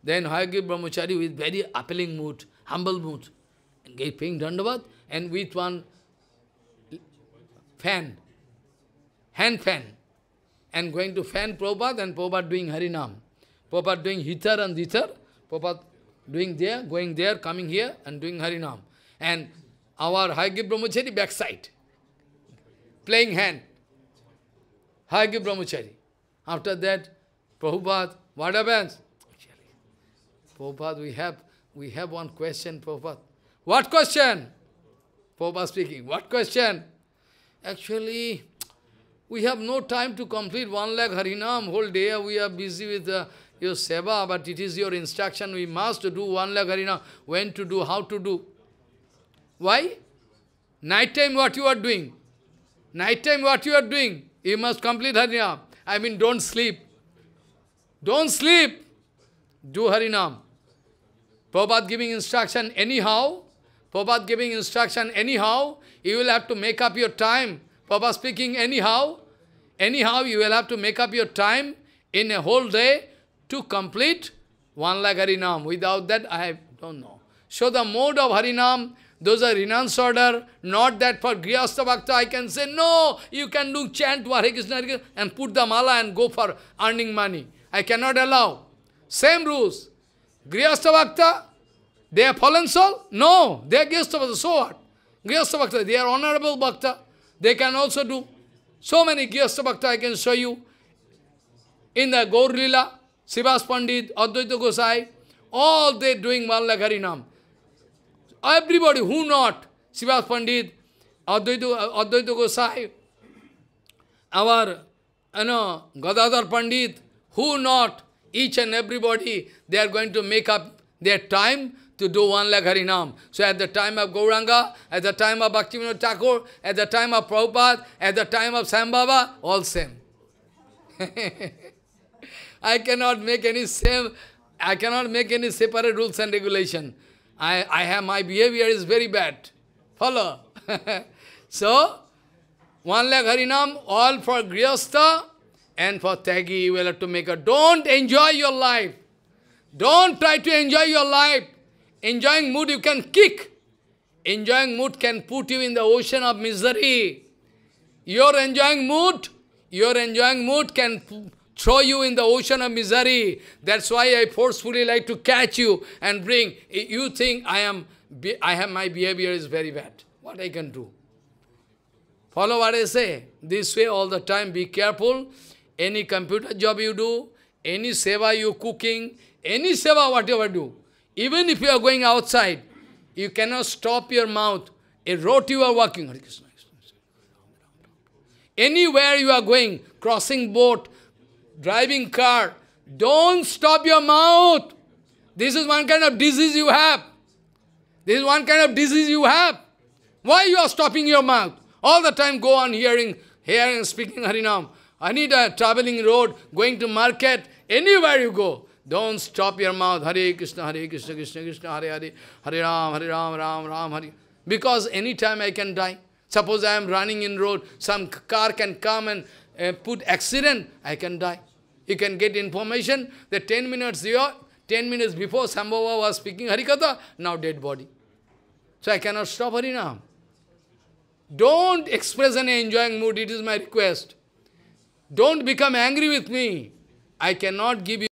Then Hayagya Brahmachari with very appealing mood, humble mood, giving dandavat and with one fan, hand fan, and going to fan Prabhupada and Prabhupada doing Harinam. Prabhupada doing hitar and ditar, Prabhupada doing there, going there, coming here, and doing Harinam. And our Hayagya Brahmachari backside, playing hand. Hayagya Brahmachari. After that, Prabhupada, what happens? Prabhupada, we have, we have one question, Prabhupada. What question? Prabhupada speaking, what question? Actually, we have no time to complete one lakh Harinam whole day. We are busy with the uh, your seva, but it is your instruction. We must do one leg harina, when to do, how to do. Why? Night time what you are doing? Night time what you are doing? You must complete harina. I mean, don't sleep. Don't sleep. Do harinam. Prabhupada giving instruction anyhow. Prabhupada giving instruction anyhow. You will have to make up your time. Prabhupada speaking anyhow. Anyhow, you will have to make up your time in a whole day to complete one lakh Harinam. Without that, I don't know. So the mode of Harinam, those are renounce order, not that for Grihastha Bhakta I can say, no, you can do chant Hare Krishna, Hare Krishna and put the mala and go for earning money. I cannot allow. Same rules. Grihastha Bhakta, they are fallen soul? No, they are Grihastha Bhakta, so what? Grihastha Bhakta, they are honorable Bhakta. They can also do. So many Grihastha Bhakta I can show you. In the Gaur Lila, Sivas Pandit, Advaita Gosai, all they doing Mallak Everybody, who not? Sivas Pandit, Advaita, Advaita Gosai, our, you know, Gadadhar Pandit, who not? Each and everybody, they are going to make up their time to do one lakh Harinam. So at the time of Gauranga, at the time of Bhaktivinoda Thakur, at the time of Prabhupada, at the time of Sambhava, all same. I cannot make any same, I cannot make any separate rules and regulation. I, I have, my behavior is very bad. Follow? so, one lakh Harinam, all for Grihastha and for Tagi, you will have to make a, don't enjoy your life. Don't try to enjoy your life. Enjoying mood you can kick. Enjoying mood can put you in the ocean of misery. Your enjoying mood, your enjoying mood can throw you in the ocean of misery. That's why I forcefully like to catch you and bring. You think I am, I have my behavior is very bad. What I can do? Follow what I say. This way all the time, be careful. Any computer job you do, any seva you cooking, any seva whatever do, even if you are going outside, you cannot stop your mouth. A road you are walking, Anywhere you are going, crossing boat, driving car, don't stop your mouth. This is one kind of disease you have. This is one kind of disease you have. Why you are stopping your mouth? All the time go on hearing, hearing, speaking Harinam. I need a traveling road, going to market, anywhere you go. Don't stop your mouth. Hare Krishna, Hare Krishna, Krishna Krishna, Hare Hare, Hare Ram, Hare Ram, Ram Ram, Hare. Because any time I can die. Suppose I am running in road, some car can come and uh, put accident, I can die. You can get information that 10 minutes here, 10 minutes before Sambhava was speaking Harikatha, now dead body. So I cannot stop Harinam. Don't express an enjoying mood, it is my request. Don't become angry with me. I cannot give you